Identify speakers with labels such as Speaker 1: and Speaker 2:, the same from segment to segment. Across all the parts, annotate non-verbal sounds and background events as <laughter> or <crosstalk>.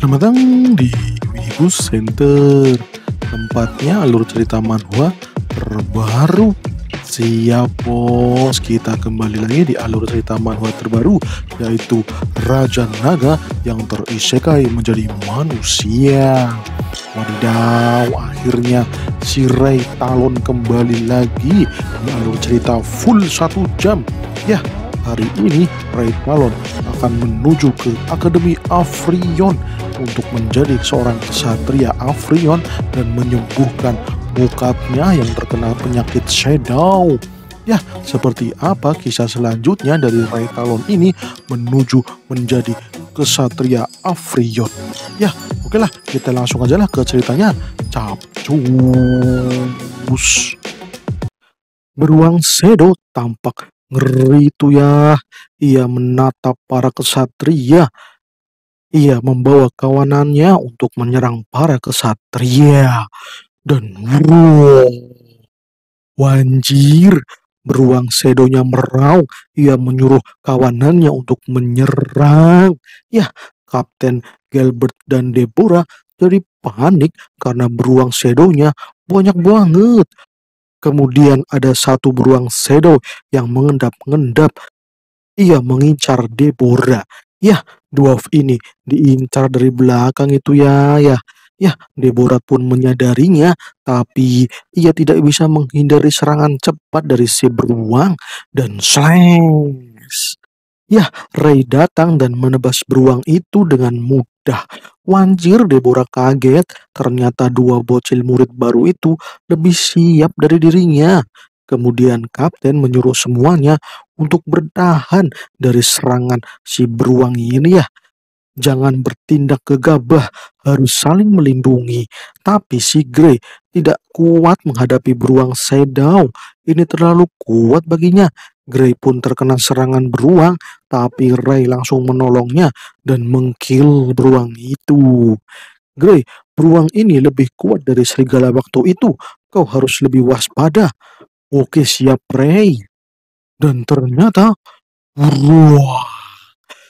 Speaker 1: Selamat datang di Minibus Center Tempatnya alur cerita manhwa terbaru Siap bos, kita kembali lagi di alur cerita manhwa terbaru Yaitu Raja Naga yang terisekai menjadi manusia Wadidaw, akhirnya si Ray Talon kembali lagi di alur cerita full satu jam Ya, hari ini Ray Talon akan menuju ke Akademi Afrion untuk menjadi seorang kesatria Afrion dan menyembuhkan bokapnya yang terkena penyakit Shadow. Ya, seperti apa kisah selanjutnya dari Ray Talon ini menuju menjadi kesatria Afrion. Ya, oke lah, kita langsung aja lah ke ceritanya. Capcus. Beruang Shadow
Speaker 2: tampak ngeri itu ya. Ia menatap para kesatria ia membawa kawanannya untuk menyerang para kesatria. Dan wow, wanjir, beruang sedonya meraung. Ia menyuruh kawanannya untuk menyerang. ya Kapten Gilbert dan Deborah jadi panik karena beruang sedonya banyak banget. Kemudian ada satu beruang sedo yang mengendap-endap. Ia mengincar Deborah. Ya, dwarf ini diincar dari belakang itu ya, ya. Ya, Deborah pun menyadarinya, tapi ia tidak bisa menghindari serangan cepat dari si beruang dan slash. Ya, Ray datang dan menebas beruang itu dengan mudah. Wanjir, Deborah kaget. Ternyata dua bocil murid baru itu lebih siap dari dirinya. Kemudian kapten menyuruh semuanya untuk bertahan dari serangan si beruang ini ya. Jangan bertindak gegabah, harus saling melindungi. Tapi si Grey tidak kuat menghadapi beruang Sedau. Ini terlalu kuat baginya. Grey pun terkena serangan beruang, tapi Ray langsung menolongnya dan mengkil beruang itu. Grey, beruang ini lebih kuat dari serigala waktu itu. Kau harus lebih waspada. Oke siap Ray. Dan ternyata, wah,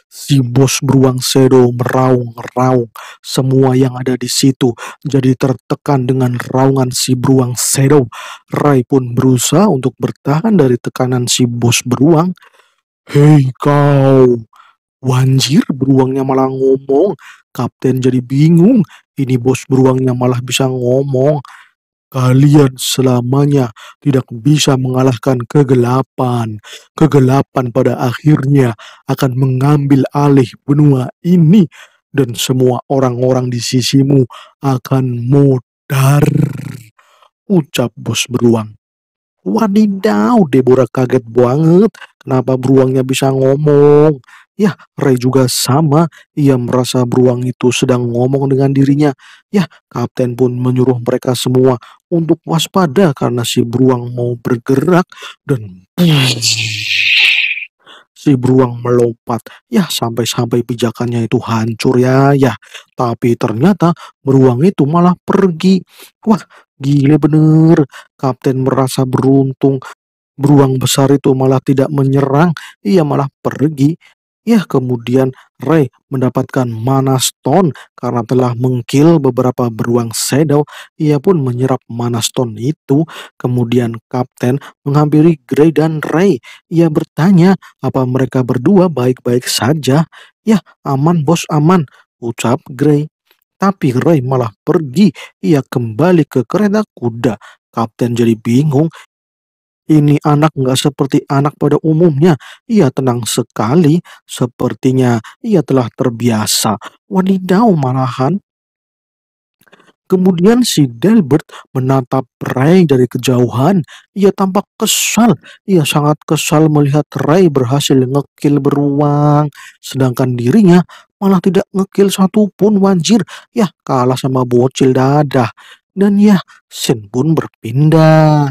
Speaker 2: si bos beruang sedo meraung-raung. Semua yang ada di situ jadi tertekan dengan raungan si beruang sedo. Rai pun berusaha untuk bertahan dari tekanan si bos beruang. Hei kau, wanjir beruangnya malah
Speaker 1: ngomong. Kapten jadi bingung, ini bos beruangnya malah bisa ngomong. Kalian selamanya tidak bisa mengalahkan kegelapan. Kegelapan pada akhirnya akan mengambil alih benua ini dan semua orang-orang di sisimu akan mudar. Ucap bos beruang. Wadidaw, Deborah kaget
Speaker 2: banget. Kenapa beruangnya bisa ngomong? Ya, Ray juga sama. Ia merasa beruang itu sedang ngomong dengan dirinya. Ya, kapten pun menyuruh mereka semua untuk waspada karena si beruang mau bergerak dan si beruang melompat. Ya, sampai-sampai pijakannya itu hancur ya, ya. Tapi ternyata beruang itu malah pergi. Wah, gila bener. Kapten merasa beruntung. Beruang besar itu malah tidak menyerang, ia malah pergi. Ya, kemudian Ray mendapatkan mana stone karena telah mengkill beberapa beruang shadow. Ia pun menyerap mana stone itu. Kemudian Kapten menghampiri Gray dan Ray. Ia bertanya apa mereka berdua baik-baik saja. Ya, aman bos aman, ucap Gray Tapi Ray malah pergi. Ia kembali ke kereta kuda. Kapten jadi bingung. Ini anak nggak seperti anak pada umumnya. Ia tenang sekali, sepertinya ia telah terbiasa. Wadidaw malahan. Kemudian si Delbert menatap Ray dari kejauhan. Ia tampak kesal. Ia sangat kesal melihat Ray berhasil ngekil beruang. Sedangkan dirinya malah tidak ngekil satupun wajir. Yah kalah sama bocil dadah. Dan ya, Sin pun berpindah.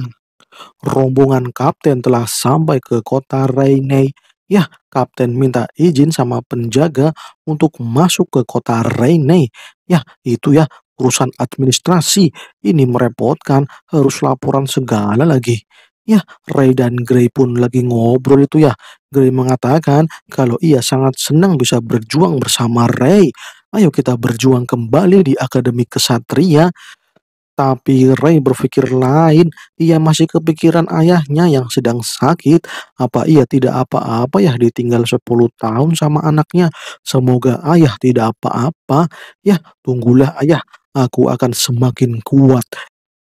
Speaker 2: Rombongan kapten telah sampai ke kota Rainey. Ya, kapten minta izin sama penjaga untuk masuk ke kota Rainey. Ya, itu ya urusan administrasi. Ini merepotkan, harus laporan segala lagi. Ya, Ray dan Grey pun lagi ngobrol itu ya. Grey mengatakan kalau ia sangat senang bisa berjuang bersama Ray. Ayo kita berjuang kembali di Akademi Kesatria. Tapi Ray berpikir lain, ia masih kepikiran ayahnya yang sedang sakit. Apa ia tidak apa-apa ya ditinggal 10 tahun sama anaknya? Semoga ayah tidak apa-apa. Ya, tunggulah ayah, aku akan semakin kuat.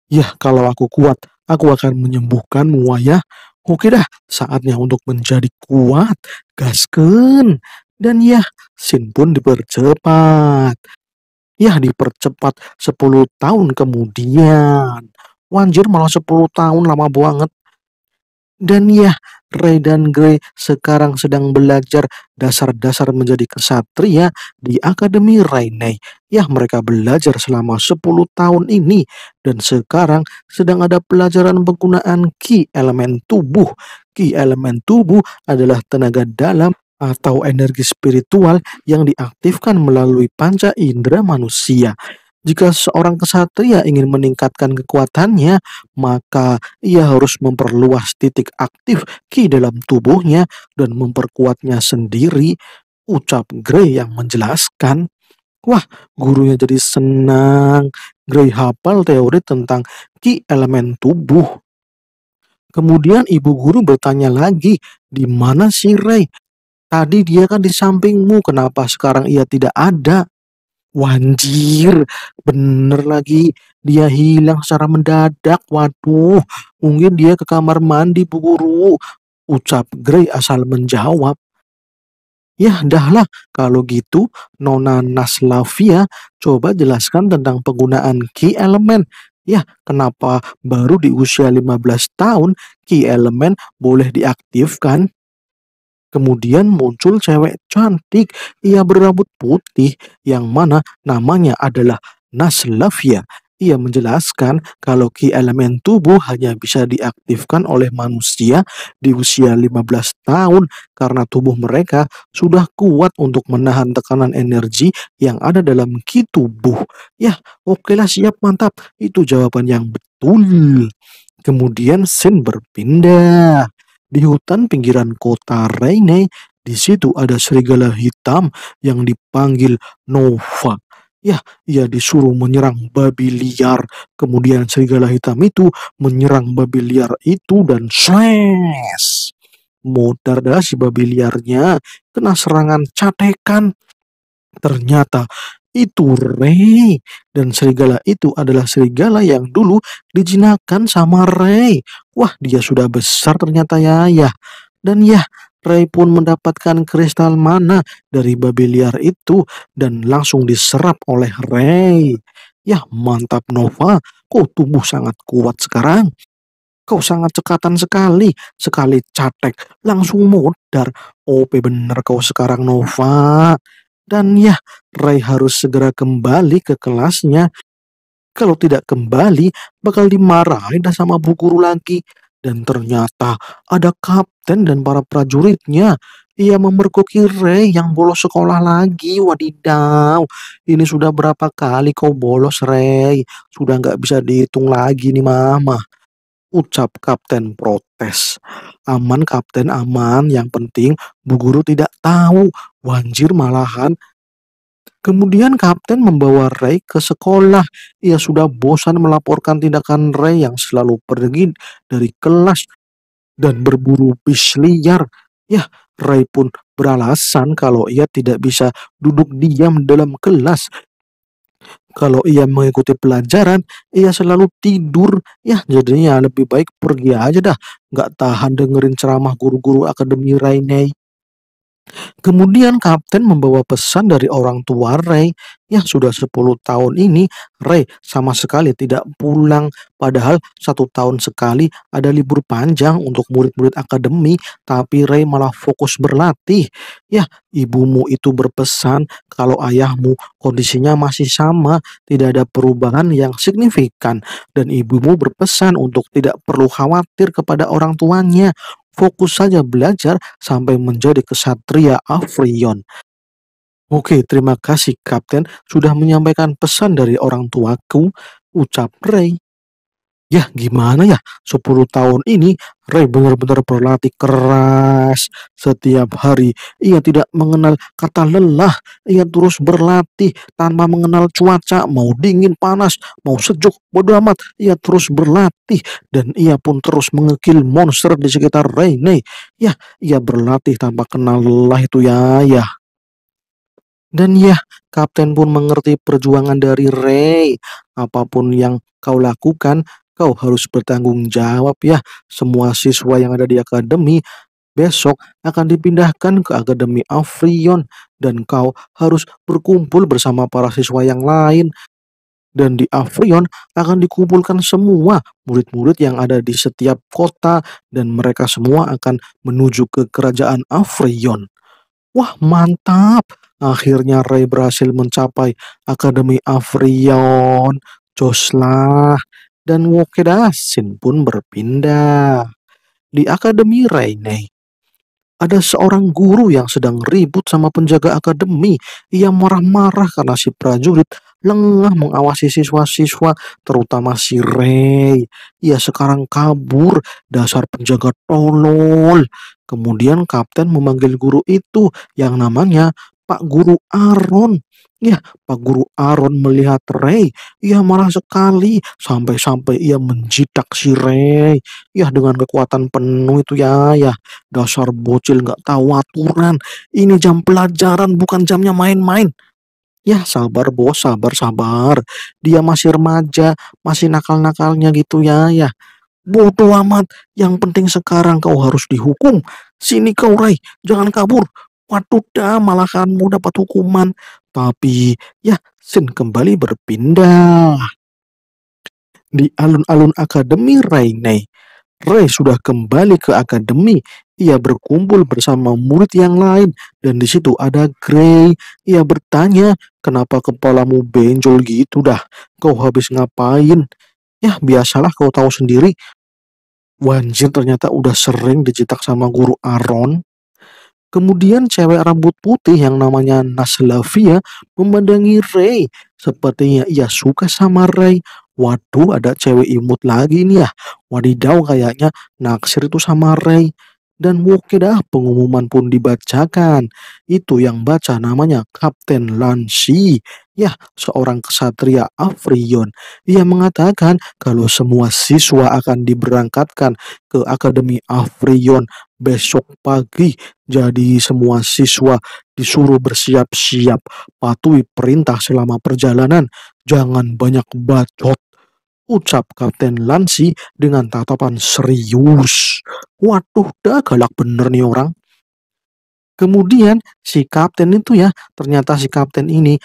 Speaker 2: Ya, kalau aku kuat, aku akan menyembuhkanmu ayah. Oke dah, saatnya untuk menjadi kuat. Gasken. Dan ya, Sin pun dipercepat ya dipercepat 10 tahun kemudian. Wanjir malah 10 tahun lama banget. Dan ya, Ray dan Grey sekarang sedang belajar dasar-dasar menjadi kesatria di Akademi Rainey. Ya, mereka belajar selama 10 tahun ini dan sekarang sedang ada pelajaran penggunaan ki elemen tubuh. Ki elemen tubuh adalah tenaga dalam atau energi spiritual yang diaktifkan melalui panca indera manusia. Jika seorang kesatria ingin meningkatkan kekuatannya, maka ia harus memperluas titik aktif ki dalam tubuhnya dan memperkuatnya sendiri, ucap Grey yang menjelaskan. Wah, gurunya jadi senang. Grey hafal teori tentang ki elemen tubuh. Kemudian ibu guru bertanya lagi, di mana si Ray? Tadi dia kan di sampingmu, kenapa sekarang ia tidak ada? Wanjir, bener lagi. Dia hilang secara mendadak. Waduh, mungkin dia ke kamar mandi, Bu Guru. Ucap Grey asal menjawab. Ya, dahlah. Kalau gitu, Nona Naslavia coba jelaskan tentang penggunaan key element. Ya, kenapa baru di usia 15 tahun key element boleh diaktifkan? Kemudian muncul cewek cantik, ia berambut putih, yang mana namanya adalah Naslavia. Ia menjelaskan kalau ki elemen tubuh hanya bisa diaktifkan oleh manusia di usia 15 tahun karena tubuh mereka sudah kuat untuk menahan tekanan energi yang ada dalam ki tubuh. Yah, okelah siap mantap. Itu jawaban yang betul. Kemudian Sin berpindah di hutan pinggiran kota Reine, di situ ada serigala hitam yang dipanggil Nova. Ya, ia disuruh menyerang babi liar. Kemudian serigala hitam itu menyerang babi liar itu dan smash. Modar dah si babi liarnya kena serangan catekan. Ternyata itu Ray dan serigala itu adalah serigala yang dulu dijinakan sama Ray. Wah, dia sudah besar ternyata ya, ya. Dan ya, Ray pun mendapatkan kristal mana dari babi liar itu dan langsung diserap oleh Ray. Ya, mantap Nova, kau tumbuh sangat kuat sekarang. Kau sangat cekatan sekali, sekali catek, langsung modar. OP bener kau sekarang Nova. Dan ya, Ray harus segera kembali ke kelasnya. Kalau tidak kembali, bakal dimarahin dah sama bu guru lagi. Dan ternyata ada kapten dan para prajuritnya. Ia memergoki Ray yang bolos sekolah lagi. Wadidaw, ini sudah berapa kali kau bolos Ray? Sudah nggak bisa dihitung lagi nih mama ucap kapten protes. Aman kapten aman, yang penting bu guru tidak tahu. Wanjir malahan. Kemudian kapten membawa Ray ke sekolah. Ia sudah bosan melaporkan tindakan Ray yang selalu pergi dari kelas dan berburu bis liar. Ya, Ray pun beralasan kalau ia tidak bisa duduk diam dalam kelas. Kalau ia mengikuti pelajaran, ia selalu tidur. Yah, jadinya lebih baik pergi aja dah. Nggak tahan dengerin ceramah guru-guru Akademi Rainey. Kemudian kapten membawa pesan dari orang tua Ray yang sudah 10 tahun ini Ray sama sekali tidak pulang padahal satu tahun sekali ada libur panjang untuk murid-murid akademi tapi Ray malah fokus berlatih. Ya ibumu itu berpesan kalau ayahmu kondisinya masih sama tidak ada perubahan yang signifikan dan ibumu berpesan untuk tidak perlu khawatir kepada orang tuanya Fokus saja belajar sampai menjadi kesatria Afrion. Oke, terima kasih Kapten sudah menyampaikan pesan dari orang tuaku, ucap Ray ya gimana ya 10 tahun ini Ray benar-benar berlatih keras setiap hari ia tidak mengenal kata lelah ia terus berlatih tanpa mengenal cuaca mau dingin panas mau sejuk bodoh amat ia terus berlatih dan ia pun terus mengekil monster di sekitar Ray Nih, ya ia berlatih tanpa kenal lelah itu ya ya dan ya, kapten pun mengerti perjuangan dari Ray. Apapun yang kau lakukan, kau harus bertanggung jawab ya. Semua siswa yang ada di akademi besok akan dipindahkan ke Akademi Afrion dan kau harus berkumpul bersama para siswa yang lain. Dan di Afrion akan dikumpulkan semua murid-murid yang ada di setiap kota dan mereka semua akan menuju ke kerajaan Afrion. Wah mantap! Akhirnya Ray berhasil mencapai Akademi Afrion. Joslah, dan Wokedasin pun berpindah. Di Akademi Reine, ada seorang guru yang sedang ribut sama penjaga akademi. Ia marah-marah karena si prajurit lengah mengawasi siswa-siswa, terutama si Rey. Ia sekarang kabur, dasar penjaga tolol. Kemudian kapten memanggil guru itu yang namanya Pak Guru Aron. Ya, Pak Guru Aron melihat Ray. Ia marah sekali sampai-sampai ia menjidak si Ray. Ya, dengan kekuatan penuh itu ya, ya. Dasar bocil nggak tahu aturan. Ini jam pelajaran bukan jamnya main-main. Ya sabar bos, sabar sabar. Dia masih remaja, masih nakal-nakalnya gitu ya ya. Bodoh amat, yang penting sekarang kau harus dihukum. Sini kau Ray, jangan kabur. Waduh dah malahanmu dapat hukuman. Tapi ya Sin kembali berpindah. Di alun-alun Akademi Rainei, Ray sudah kembali ke akademi. Ia berkumpul bersama murid yang lain dan di situ ada Gray. Ia bertanya, "Kenapa kepalamu benjol gitu dah? Kau habis ngapain?" "Ya, biasalah kau tahu sendiri. Wanjir ternyata udah sering dicetak sama guru Aaron." Kemudian cewek rambut putih yang namanya Naslavia memandangi Ray. Sepertinya ia suka sama Ray. Waduh ada cewek imut lagi nih ya. Wadidaw kayaknya naksir itu sama Ray. Dan oke dah pengumuman pun dibacakan. Itu yang baca namanya Kapten Lansi. Ya, seorang kesatria Afrion. Ia mengatakan kalau semua siswa akan diberangkatkan ke Akademi Afrion besok pagi. Jadi semua siswa disuruh bersiap-siap, patuhi perintah selama perjalanan. Jangan banyak bacot. Ucap Kapten Lansi dengan tatapan serius. Waduh, dah galak bener nih orang. Kemudian si kapten itu ya, ternyata si kapten ini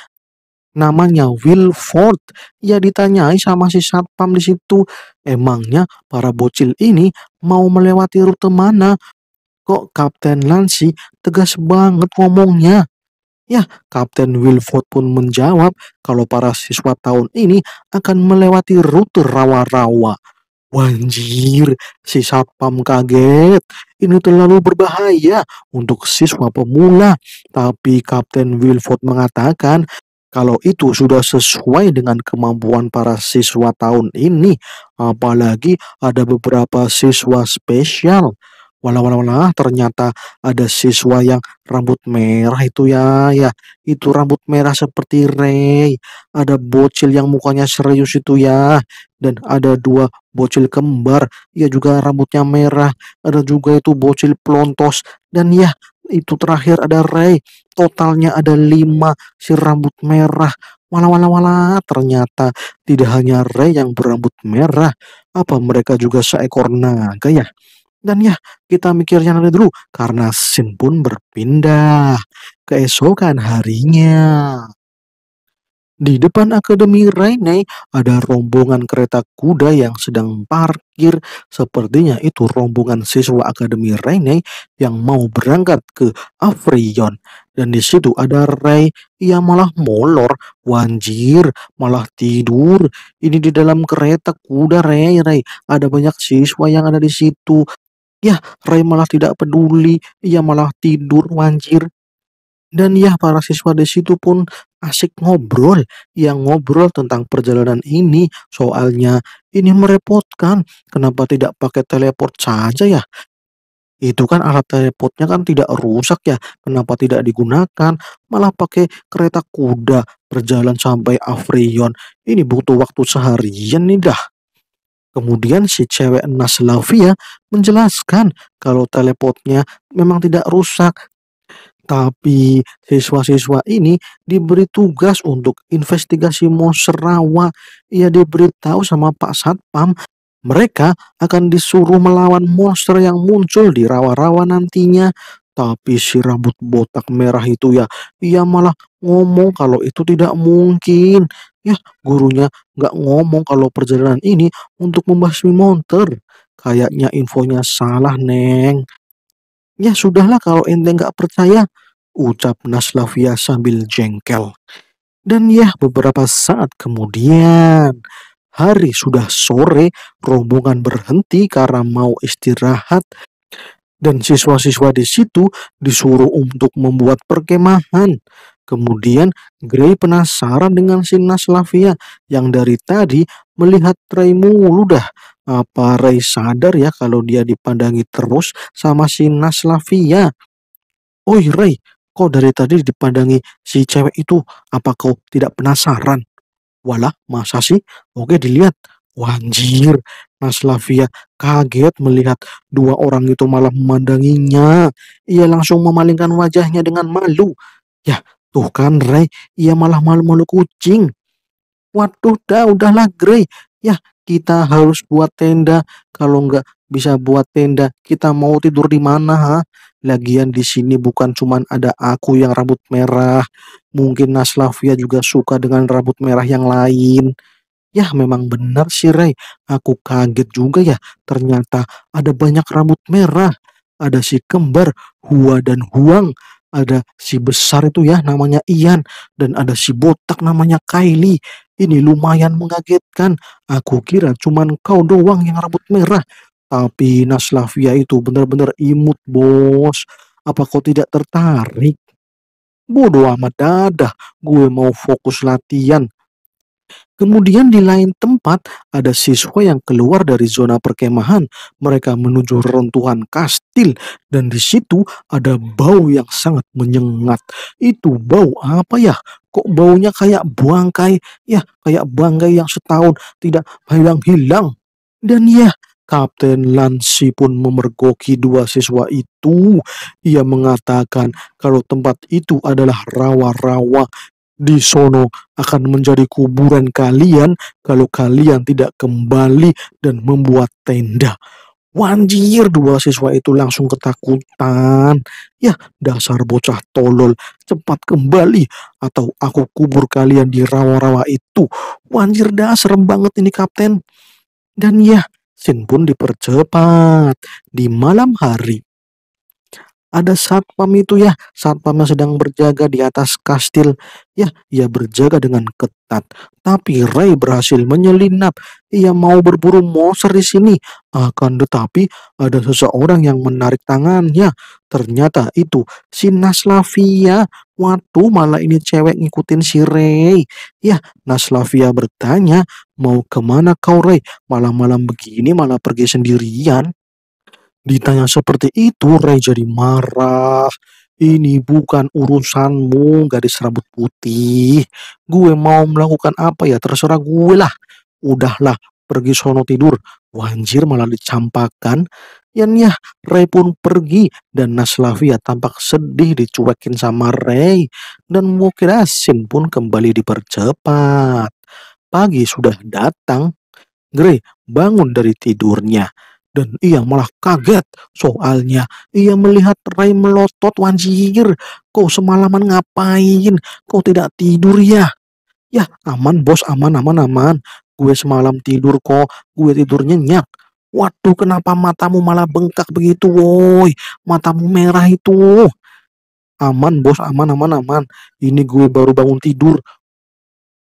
Speaker 2: namanya Wilford. Ia ditanyai sama si satpam di situ, emangnya para bocil ini mau melewati rute mana? Kok Kapten Lansi tegas banget ngomongnya? Ya, Kapten Wilford pun menjawab kalau para siswa tahun ini akan melewati rute rawa-rawa. Wanjir, si satpam kaget. Ini terlalu berbahaya untuk siswa pemula. Tapi Kapten Wilford mengatakan kalau itu sudah sesuai dengan kemampuan para siswa tahun ini, apalagi ada beberapa siswa spesial. Walau walau nah, ternyata ada siswa yang rambut merah itu ya, ya itu rambut merah seperti Ray. Ada bocil yang mukanya serius itu ya, dan ada dua bocil kembar, ya juga rambutnya merah. Ada juga itu bocil plontos dan ya itu terakhir ada Ray totalnya ada lima si rambut merah walau-wala wala ternyata tidak hanya Ray yang berambut merah apa mereka juga seekor naga ya dan ya kita mikirnya nanti dulu karena Sin pun berpindah keesokan harinya di depan Akademi Raine ada rombongan kereta kuda yang sedang parkir. Sepertinya itu rombongan siswa Akademi Raine yang mau berangkat ke Afrion. Dan di situ ada Ray ia malah molor, wanjir, malah tidur. Ini di dalam kereta kuda Ray, Ray. Ada banyak siswa yang ada di situ. Ya, Ray malah tidak peduli, ia malah tidur wanjir. Dan ya para siswa di situ pun asik ngobrol, yang ngobrol tentang perjalanan ini. Soalnya ini merepotkan, kenapa tidak pakai teleport saja ya? Itu kan alat teleportnya kan tidak rusak ya, kenapa tidak digunakan? Malah pakai kereta kuda berjalan sampai Afrion. Ini butuh waktu seharian nih dah. Kemudian si cewek Naslavia menjelaskan kalau teleportnya memang tidak rusak, tapi siswa-siswa ini diberi tugas untuk investigasi monster rawa. Ia diberitahu sama Pak Satpam mereka akan disuruh melawan monster yang muncul di rawa-rawa nantinya. Tapi si rambut botak merah itu ya, ia malah ngomong kalau itu tidak mungkin. Ya, gurunya nggak ngomong kalau perjalanan ini untuk membasmi monster. Kayaknya infonya salah, Neng. Ya sudahlah kalau ente nggak percaya, ucap Naslavia sambil jengkel. Dan ya beberapa saat kemudian, hari sudah sore, rombongan berhenti karena mau istirahat dan siswa-siswa di situ disuruh untuk membuat perkemahan. Kemudian Grey penasaran dengan si Naslavia yang dari tadi melihat Trey mulu dah apa Ray sadar ya kalau dia dipandangi terus sama si Naslavia. Oi Ray, kok dari tadi dipandangi si cewek itu? Apa kau tidak penasaran? Walah, masa sih? Oke dilihat. Wanjir, Naslavia kaget melihat dua orang itu malah memandanginya. Ia langsung memalingkan wajahnya dengan malu. Ya, tuh kan Ray, ia malah malu-malu kucing. Waduh, dah udahlah Grey. Ya, kita harus buat tenda. Kalau nggak bisa buat tenda, kita mau tidur di mana? Ha? Lagian di sini bukan cuman ada aku yang rambut merah. Mungkin Naslavia juga suka dengan rambut merah yang lain. Ya memang benar sih Ray, aku kaget juga ya. Ternyata ada banyak rambut merah. Ada si kembar, Hua dan Huang ada si besar itu ya namanya Ian dan ada si botak namanya Kylie. Ini lumayan mengagetkan. Aku kira cuman kau doang yang rambut merah. Tapi Naslavia itu benar-benar imut bos. Apa kau tidak tertarik? Bodoh amat dadah, gue mau fokus latihan. Kemudian di lain tempat ada siswa yang keluar dari zona perkemahan. Mereka menuju reruntuhan kastil dan di situ ada bau yang sangat menyengat. Itu bau apa ya? Kok baunya kayak bangkai? Ya, kayak bangkai yang setahun tidak hilang-hilang. Dan ya, Kapten Lansi pun memergoki dua siswa itu. Ia mengatakan kalau tempat itu adalah rawa-rawa di sono akan menjadi kuburan kalian kalau kalian tidak kembali dan membuat tenda. Wanjir dua siswa itu langsung ketakutan. Ya dasar bocah tolol cepat kembali atau aku kubur kalian di rawa-rawa itu. Wanjir dah serem banget ini kapten. Dan ya Sin pun dipercepat. Di malam hari ada satpam itu ya, satpamnya sedang berjaga di atas kastil. Ya, ia berjaga dengan ketat. Tapi Ray berhasil menyelinap. Ia mau berburu monster di sini. Akan tetapi ada seseorang yang menarik tangannya. Ternyata itu si Naslavia. Waduh, malah ini cewek ngikutin si Ray. Ya, Naslavia bertanya, mau kemana kau Ray? Malam-malam begini malah pergi sendirian. Ditanya seperti itu, Ray jadi marah. Ini bukan urusanmu, gadis rambut putih. Gue mau melakukan apa ya, terserah gue lah. Udahlah, pergi sono tidur. Wanjir malah dicampakan. Yan ya, Ray pun pergi dan Naslavia tampak sedih dicuekin sama Ray. Dan mukirasin pun kembali dipercepat. Pagi sudah datang. Grey bangun dari tidurnya dan ia malah kaget. Soalnya ia melihat Ray melotot Wanjir. Kau semalaman ngapain? Kau tidak tidur ya? Ya aman bos, aman, aman, aman. Gue semalam tidur kok, gue tidur nyenyak. Waduh kenapa matamu malah bengkak begitu woi, matamu merah itu. Aman bos, aman, aman, aman. Ini gue baru bangun tidur.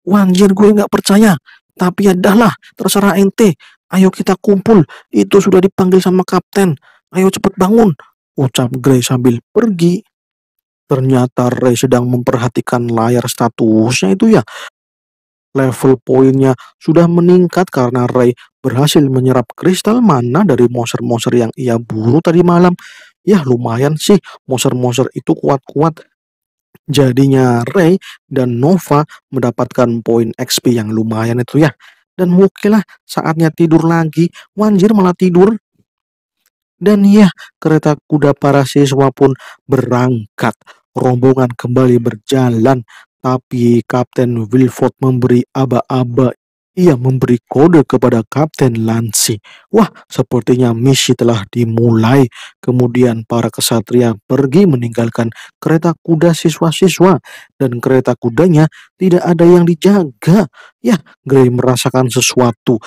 Speaker 2: Wanjir gue gak percaya, tapi adalah ya terserah ente Ayo kita kumpul, itu sudah dipanggil sama kapten. Ayo cepat bangun, ucap Gray sambil pergi. Ternyata Ray sedang memperhatikan layar statusnya itu ya. Level poinnya sudah meningkat karena Ray berhasil menyerap kristal mana dari monster-monster yang ia buru tadi malam. Ya lumayan sih, monster-monster itu kuat-kuat. Jadinya Ray dan Nova mendapatkan poin XP yang lumayan itu ya dan oke lah saatnya tidur lagi wanjir malah tidur dan ya kereta kuda para siswa pun berangkat rombongan kembali berjalan tapi Kapten Wilford memberi aba-aba ia memberi kode kepada Kapten Lansi. Wah, sepertinya misi telah dimulai. Kemudian para kesatria pergi meninggalkan kereta kuda siswa-siswa dan kereta kudanya tidak ada yang dijaga. Ya, Grey merasakan sesuatu.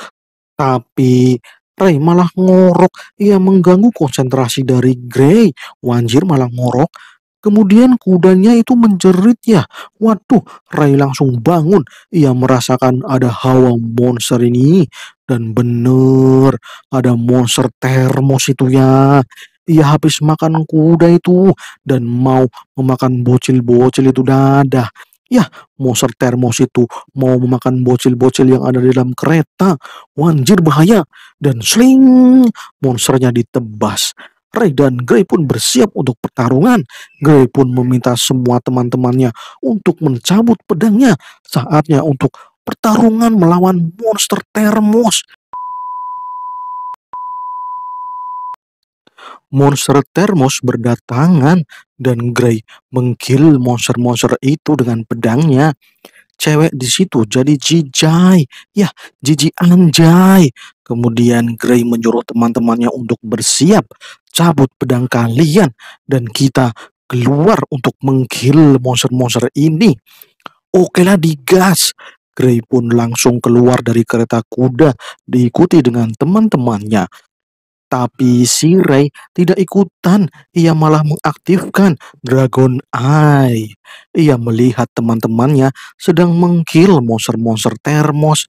Speaker 2: Tapi Ray malah ngorok. Ia mengganggu konsentrasi dari Grey. Wanjir malah ngorok Kemudian kudanya itu menjerit ya. Waduh, Ray langsung bangun. Ia merasakan ada hawa monster ini. Dan bener, ada monster termos itu ya ia habis makan kuda itu dan mau memakan bocil-bocil itu dadah. Ya, monster termos itu mau memakan bocil-bocil yang ada di dalam kereta. Wanjir bahaya. Dan sling, monsternya ditebas. Ray dan Grey pun bersiap untuk pertarungan. Grey pun meminta semua teman-temannya untuk mencabut pedangnya. Saatnya untuk pertarungan melawan monster termos. Monster termos berdatangan dan Grey mengkill monster-monster itu dengan pedangnya cewek di situ jadi jijai. Ya, jijik anjay. Kemudian Grey menyuruh teman-temannya untuk bersiap, cabut pedang kalian, dan kita keluar untuk menggil monster-monster ini. Oke lah digas. Grey pun langsung keluar dari kereta kuda, diikuti dengan teman-temannya. Tapi si Ray tidak ikutan, ia malah mengaktifkan Dragon Eye. Ia melihat teman-temannya sedang mengkill monster-monster termos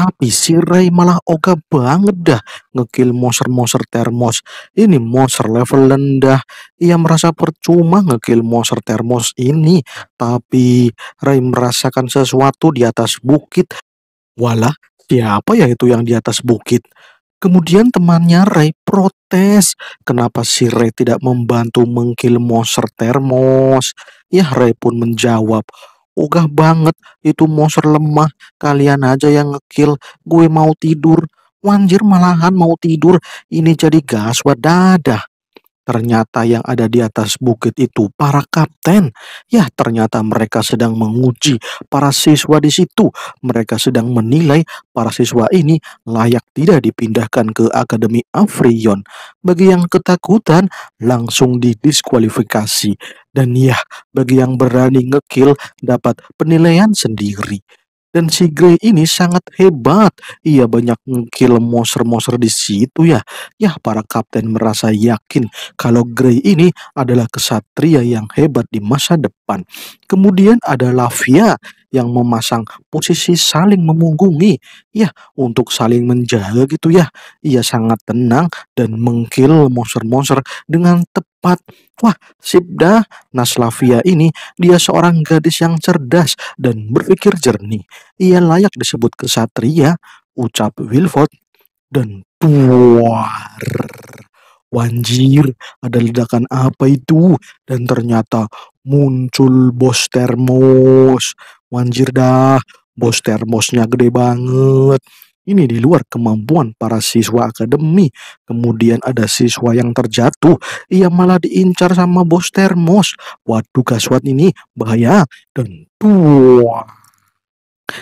Speaker 2: tapi si Ray malah oga banget dah ngekill monster-monster termos. Ini monster level rendah. Ia merasa percuma ngekill monster termos ini. Tapi Ray merasakan sesuatu di atas bukit. Walah, siapa ya itu yang di atas bukit? Kemudian temannya Ray protes, kenapa si Ray tidak membantu mengkill monster termos? Ya Ray pun menjawab, ogah banget itu monster lemah kalian aja yang ngekill gue mau tidur Wanjir malahan mau tidur ini jadi gas dadah Ternyata yang ada di atas bukit itu para kapten. Ya, ternyata mereka sedang menguji para siswa di situ. Mereka sedang menilai para siswa ini layak tidak dipindahkan ke Akademi Afrion. Bagi yang ketakutan, langsung didiskualifikasi. Dan ya, bagi yang berani ngekill, dapat penilaian sendiri. Dan si Grey ini sangat hebat. Ia banyak ngekill monster-monster di situ ya. Ya, para kapten merasa yakin kalau Grey ini adalah kesatria yang hebat di masa depan. Kemudian ada Lavia yang memasang posisi saling memunggungi. Ya, untuk saling menjaga gitu ya. Ia sangat tenang dan mengkill monster-monster dengan tepat Wah, Sibda Naslavia ini dia seorang gadis yang cerdas dan berpikir jernih. Ia layak disebut kesatria, ucap Wilford. Dan tuar. Wanjir, ada ledakan apa itu? Dan ternyata muncul bos termos. Wanjir dah, bos termosnya gede banget ini di luar kemampuan para siswa akademi. Kemudian ada siswa yang terjatuh, ia malah diincar sama bos termos. Waduh gaswat ini bahaya dan tua.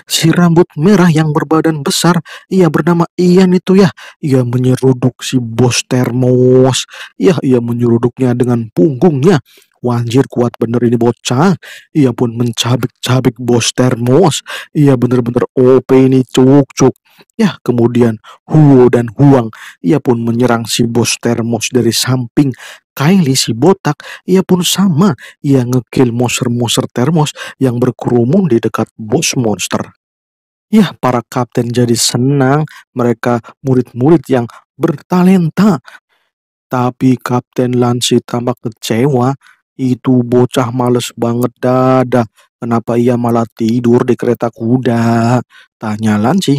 Speaker 2: Si rambut merah yang berbadan besar, ia bernama Ian itu ya. Ia menyeruduk si bos termos. Ya, ia menyeruduknya dengan punggungnya. Wanjir kuat bener ini bocah. Ia pun mencabik-cabik bos termos. Ia bener-bener OP ini cuk-cuk. Ya kemudian Huo dan Huang. Ia pun menyerang si bos termos dari samping. Kaili si botak. Ia pun sama. Ia ngekill monster-monster termos yang berkerumun di dekat bos monster. Ya, para kapten jadi senang mereka murid-murid yang bertalenta. Tapi Kapten Lansi tampak kecewa itu bocah males banget dada. Kenapa ia malah tidur di kereta kuda? Tanya Lansi.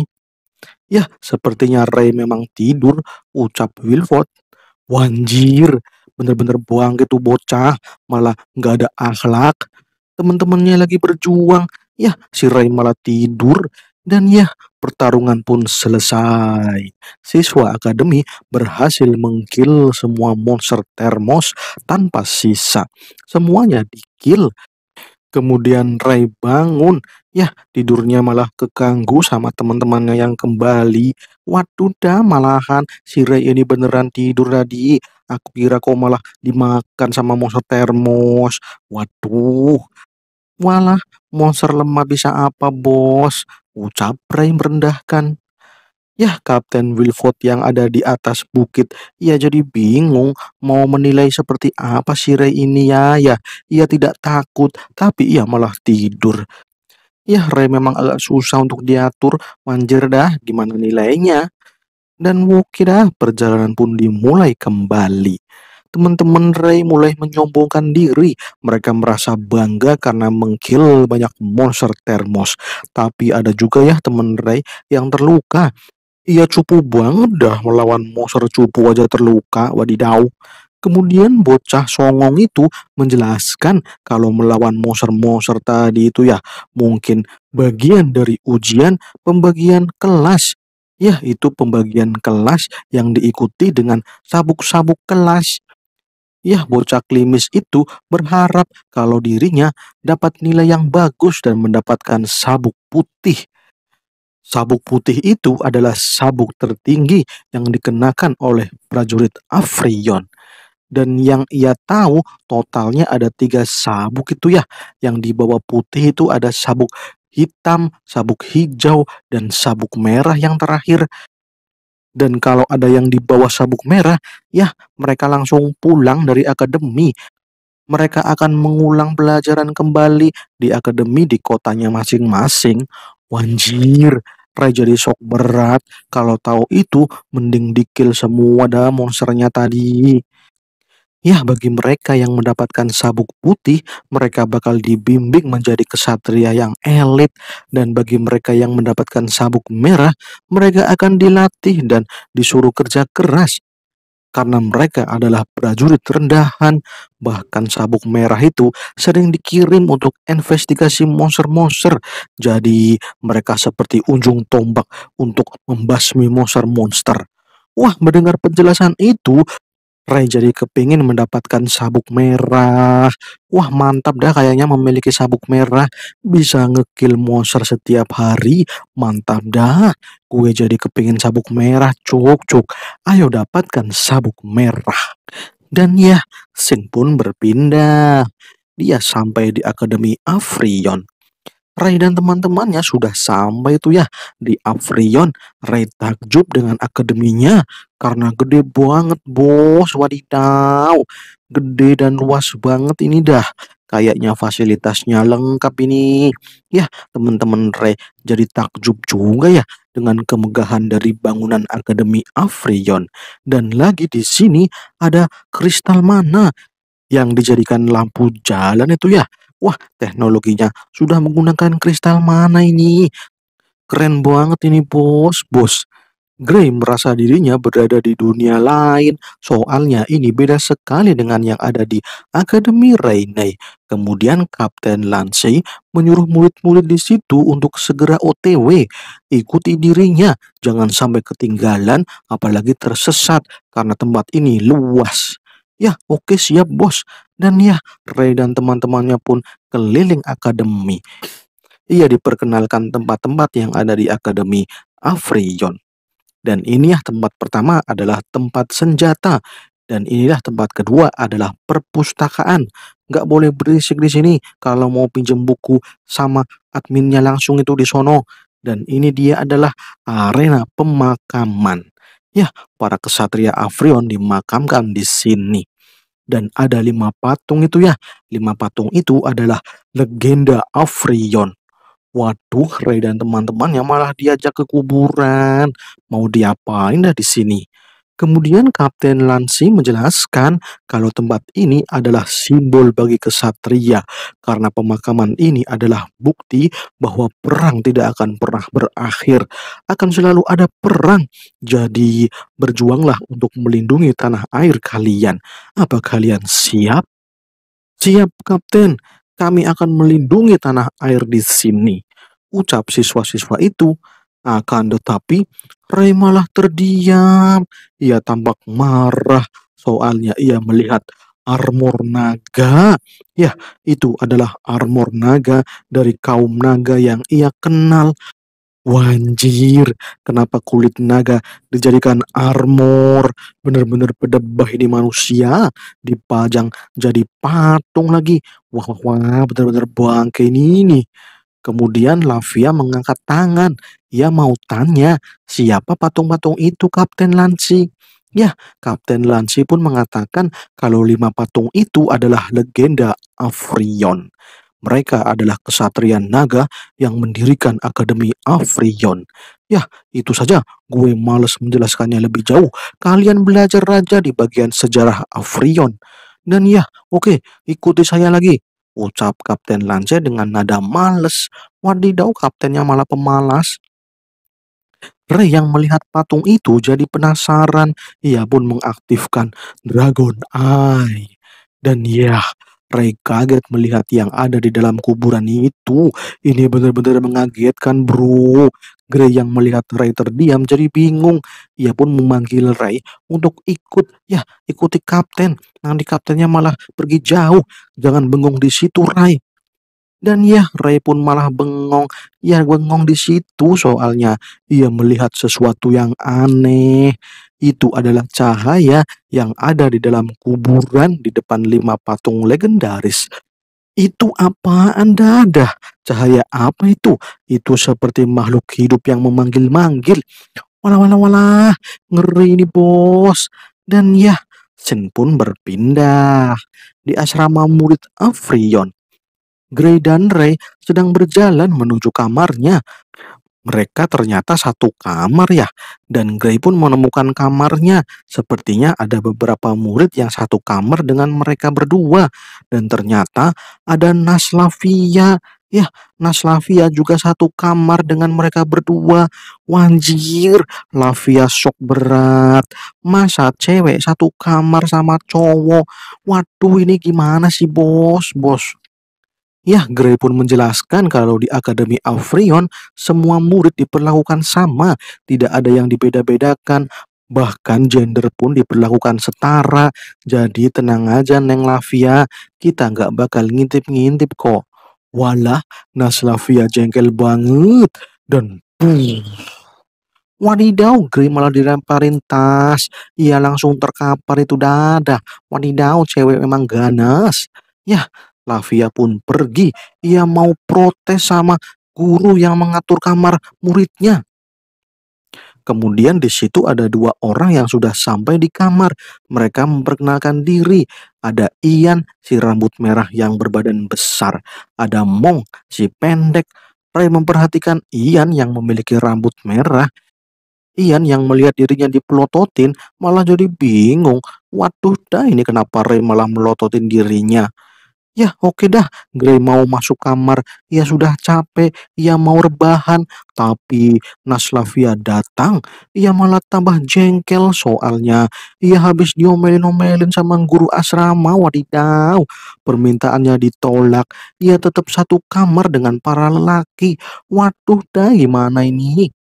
Speaker 2: Ya, sepertinya Ray memang tidur, ucap Wilford. Wanjir, bener-bener buang gitu bocah, malah nggak ada akhlak. Teman-temannya lagi berjuang, ya si Ray malah tidur. Dan ya, pertarungan pun selesai. Siswa akademi berhasil mengkill semua monster termos tanpa sisa. Semuanya dikill. Kemudian Ray bangun, ya tidurnya malah keganggu sama teman-temannya yang kembali. Waduh dah malahan si Ray ini beneran tidur tadi. Aku kira kau malah dimakan sama monster termos. Waduh, Walah, monster lemah bisa apa bos? ucap Ray merendahkan. Yah Kapten Wilford yang ada di atas bukit, ia jadi bingung mau menilai seperti apa si Ray ini ya ya. Ia tidak takut, tapi ia malah tidur. Yah Ray memang agak susah untuk diatur, manjir dah gimana nilainya. Dan Woki dah perjalanan pun dimulai kembali teman-teman Ray mulai menyombongkan diri. Mereka merasa bangga karena mengkill banyak monster termos. Tapi ada juga ya teman Ray yang terluka. Ia cupu banget dah melawan monster cupu aja terluka, wadidaw. Kemudian bocah songong itu menjelaskan kalau melawan monster-monster tadi itu ya mungkin bagian dari ujian pembagian kelas. Ya itu pembagian kelas yang diikuti dengan sabuk-sabuk kelas. Ya, bocah klimis itu berharap kalau dirinya dapat nilai yang bagus dan mendapatkan sabuk putih. Sabuk putih itu adalah sabuk tertinggi yang dikenakan oleh prajurit Afrion. Dan yang ia tahu totalnya ada tiga sabuk itu ya. Yang di bawah putih itu ada sabuk hitam, sabuk hijau, dan sabuk merah yang terakhir. Dan kalau ada yang di bawah sabuk merah, ya mereka langsung pulang dari akademi. Mereka akan mengulang pelajaran kembali di akademi di kotanya masing-masing. Wanjir, Ray jadi sok berat. Kalau tahu itu, mending dikil semua dah monsternya tadi. Ya, bagi mereka yang mendapatkan sabuk putih, mereka bakal dibimbing menjadi kesatria yang elit, dan bagi mereka yang mendapatkan sabuk merah, mereka akan dilatih dan disuruh kerja keras. Karena mereka adalah prajurit rendahan, bahkan sabuk merah itu sering dikirim untuk investigasi monster-monster. Jadi, mereka seperti ujung tombak untuk membasmi monster-monster. Wah, mendengar penjelasan itu, Ray jadi kepingin mendapatkan sabuk merah. Wah mantap dah kayaknya memiliki sabuk merah. Bisa ngekill monster setiap hari. Mantap dah. Gue jadi kepingin sabuk merah. Cuk cuk. Ayo dapatkan sabuk merah. Dan ya, Sing pun berpindah. Dia sampai di Akademi Afrion. Ray dan teman-temannya sudah sampai tuh ya di Afrion. Ray takjub dengan akademinya karena gede banget bos, wadidaw. Gede dan luas banget ini dah. Kayaknya fasilitasnya lengkap ini. Ya, teman-teman Ray jadi takjub juga ya dengan kemegahan dari bangunan Akademi Afrion. Dan lagi di sini ada kristal mana yang dijadikan lampu jalan itu ya. Wah, teknologinya sudah menggunakan kristal mana ini? Keren banget ini, Bos. Bos, Gray merasa dirinya berada di dunia lain, soalnya ini beda sekali dengan yang ada di Akademi Rainey. Kemudian Kapten Lansey menyuruh murid-murid di situ untuk segera OTW, ikuti dirinya, jangan sampai ketinggalan apalagi tersesat karena tempat ini luas. Ya, oke siap bos. Dan ya, Ray dan teman-temannya pun keliling akademi. Ia diperkenalkan tempat-tempat yang ada di akademi Afriyon. Dan ini ya tempat pertama adalah tempat senjata. Dan inilah tempat kedua adalah perpustakaan. Nggak boleh berisik di sini. Kalau mau pinjam buku sama adminnya langsung itu di sono. Dan ini dia adalah arena pemakaman. Ya, para kesatria Afrion dimakamkan di sini. Dan ada lima patung itu ya. Lima patung itu adalah legenda Afrion. Waduh, Ray dan teman-temannya malah diajak ke kuburan. Mau diapain dah di sini? Kemudian Kapten Lansi menjelaskan kalau tempat ini adalah simbol bagi kesatria karena pemakaman ini adalah bukti bahwa perang tidak akan pernah berakhir, akan selalu ada perang. Jadi berjuanglah untuk melindungi tanah air kalian. Apa kalian siap? Siap, Kapten. Kami akan melindungi tanah air di sini. Ucap siswa-siswa itu akan tetapi, Ray malah terdiam. Ia tampak marah, soalnya ia melihat armor naga. Ya, itu adalah armor naga dari kaum naga yang ia kenal. Wanjir, kenapa kulit naga dijadikan armor? Bener-bener pedebah ini manusia, dipajang jadi patung lagi. Wah, wah, wah, benar bener bangke ini nih. Kemudian Lavia mengangkat tangan. Ia mau tanya, siapa patung-patung itu, Kapten Lansi? Ya, Kapten Lansi pun mengatakan kalau lima patung itu adalah legenda Afrion. Mereka adalah kesatria naga yang mendirikan Akademi Afrion. Ya, itu saja. Gue males menjelaskannya lebih jauh. Kalian belajar raja di bagian sejarah Afrion. Dan ya, oke, ikuti saya lagi ucap Kapten Lance dengan nada males. Wadidau kaptennya malah pemalas. Ray yang melihat patung itu jadi penasaran. Ia pun mengaktifkan Dragon Eye. Dan ya, Ray kaget melihat yang ada di dalam kuburan itu. Ini benar-benar mengagetkan, bro. Gray yang melihat Ray terdiam jadi bingung. Ia pun memanggil Ray untuk ikut. Ya, ikuti kapten. Nanti kaptennya malah pergi jauh. Jangan bengong di situ, Ray. Dan ya, Ray pun malah bengong. Ya bengong di situ soalnya. Ia melihat sesuatu yang aneh. Itu adalah cahaya yang ada di dalam kuburan di depan lima patung legendaris. Itu apa? Anda ada? Cahaya apa itu? Itu seperti makhluk hidup yang memanggil-manggil. Walah walah walah, ngeri ini bos. Dan ya, Sen pun berpindah di asrama murid Afrion. Gray dan Ray sedang berjalan menuju kamarnya. Mereka ternyata satu kamar ya, dan Gray pun menemukan kamarnya. Sepertinya ada beberapa murid yang satu kamar dengan mereka berdua, dan ternyata ada Naslavia. Ya, Naslavia juga satu kamar dengan mereka berdua. Wanjir, Lavia shock berat. Masa cewek satu kamar sama cowok? Waduh, ini gimana sih bos, bos? Ya, Gray pun menjelaskan kalau di Akademi Afrion semua murid diperlakukan sama, tidak ada yang dibeda-bedakan, bahkan gender pun diperlakukan setara. Jadi tenang aja Neng Lavia, kita nggak bakal ngintip-ngintip kok. Walah, Lavia jengkel banget dan boom. Wadidau, Gray malah dilemparin tas. Ia langsung terkapar itu dadah. Wadidaw, cewek memang ganas. Yah, Lavia pun pergi. Ia mau protes sama guru yang mengatur kamar muridnya. Kemudian di situ ada dua orang yang sudah sampai di kamar. Mereka memperkenalkan diri. Ada Ian, si rambut merah yang berbadan besar. Ada Mong, si pendek. Ray memperhatikan Ian yang memiliki rambut merah. Ian yang melihat dirinya dipelototin malah jadi bingung. Waduh dah ini kenapa Ray malah melototin dirinya. Ya oke okay dah, Grey mau masuk kamar. Ia sudah capek, ia mau rebahan. Tapi Naslavia datang, ia malah tambah jengkel soalnya. Ia habis diomelin-omelin sama guru asrama, wadidaw. Permintaannya ditolak, ia tetap satu kamar dengan para lelaki. Waduh dah gimana ini?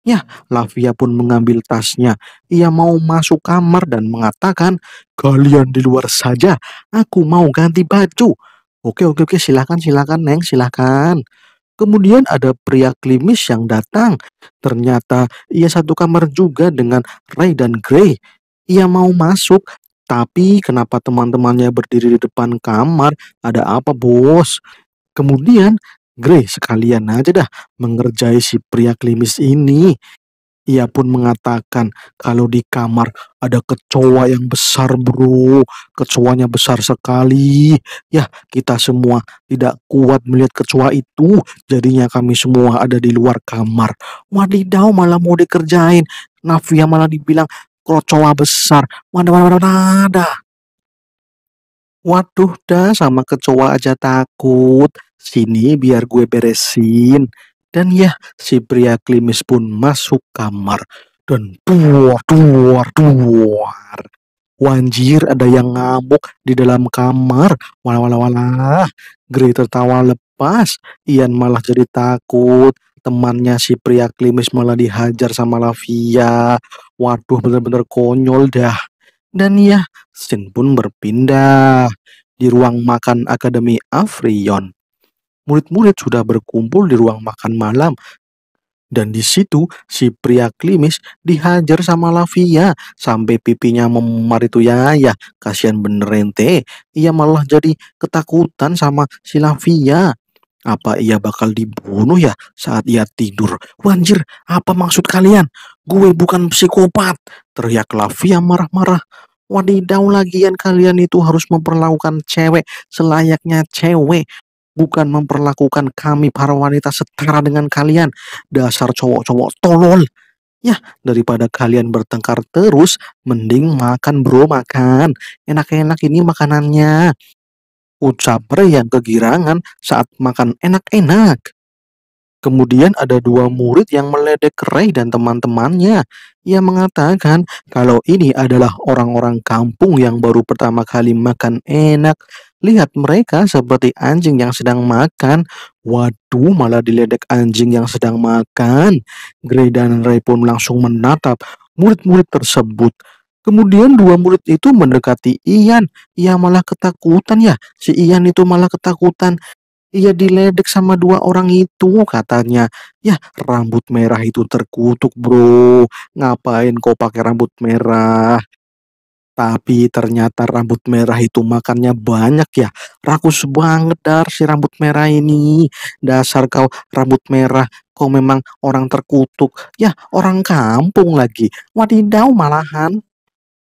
Speaker 2: Ya, Lavia pun mengambil tasnya. Ia mau masuk kamar dan mengatakan, kalian di luar saja, aku mau ganti baju. Oke, oke, oke, silakan, silakan, Neng, silakan. Kemudian ada pria klimis yang datang. Ternyata ia satu kamar juga dengan Ray dan Gray. Ia mau masuk, tapi kenapa teman-temannya berdiri di depan kamar? Ada apa, bos? Kemudian Grey, sekalian aja dah mengerjai si pria klimis ini. Ia pun mengatakan kalau di kamar ada kecoa yang besar bro, kecoanya besar sekali. Ya kita semua tidak kuat melihat kecoa itu, jadinya kami semua ada di luar kamar. Wadidaw malah mau dikerjain, Nafia malah dibilang kecoa besar, mana mana mana ada. Waduh dah sama kecoa aja takut. Sini biar gue beresin. Dan ya, si pria klimis pun masuk kamar. Dan tuar, tuar, tuar. Wanjir, ada yang ngamuk di dalam kamar. Wala, wala, wala. Grey tertawa lepas. Ian malah jadi takut. Temannya si pria klimis malah dihajar sama Lavia. Waduh, bener-bener konyol dah. Dan ya, Sin pun berpindah di ruang makan Akademi Afrion murid-murid sudah berkumpul di ruang makan malam. Dan di situ si pria klimis dihajar sama Lavia sampai pipinya memar itu ya ya kasihan bener ente ia malah jadi ketakutan sama si Lavia apa ia bakal dibunuh ya saat ia tidur? Wanjir, apa maksud kalian? Gue bukan psikopat. Teriak Lavia marah-marah. Wadidaw lagian kalian itu harus memperlakukan cewek selayaknya cewek bukan memperlakukan kami para wanita setara dengan kalian, dasar cowok-cowok tolol. Ya, daripada kalian bertengkar terus, mending makan bro makan. Enak-enak ini makanannya. Ucap pria yang kegirangan saat makan enak-enak. Kemudian ada dua murid yang meledek Ray dan teman-temannya. Ia mengatakan kalau ini adalah orang-orang kampung yang baru pertama kali makan enak. Lihat mereka seperti anjing yang sedang makan. Waduh, malah diledek anjing yang sedang makan. Gray dan Ray pun langsung menatap murid-murid tersebut. Kemudian dua murid itu mendekati Ian. Ia malah ketakutan ya. Si Ian itu malah ketakutan. Iya diledek sama dua orang itu katanya. Ya rambut merah itu terkutuk bro. Ngapain kau pakai rambut merah? Tapi ternyata rambut merah itu makannya banyak ya. Rakus banget dar si rambut merah ini. Dasar kau rambut merah. Kau memang orang terkutuk. Ya orang kampung lagi. Wadidau malahan.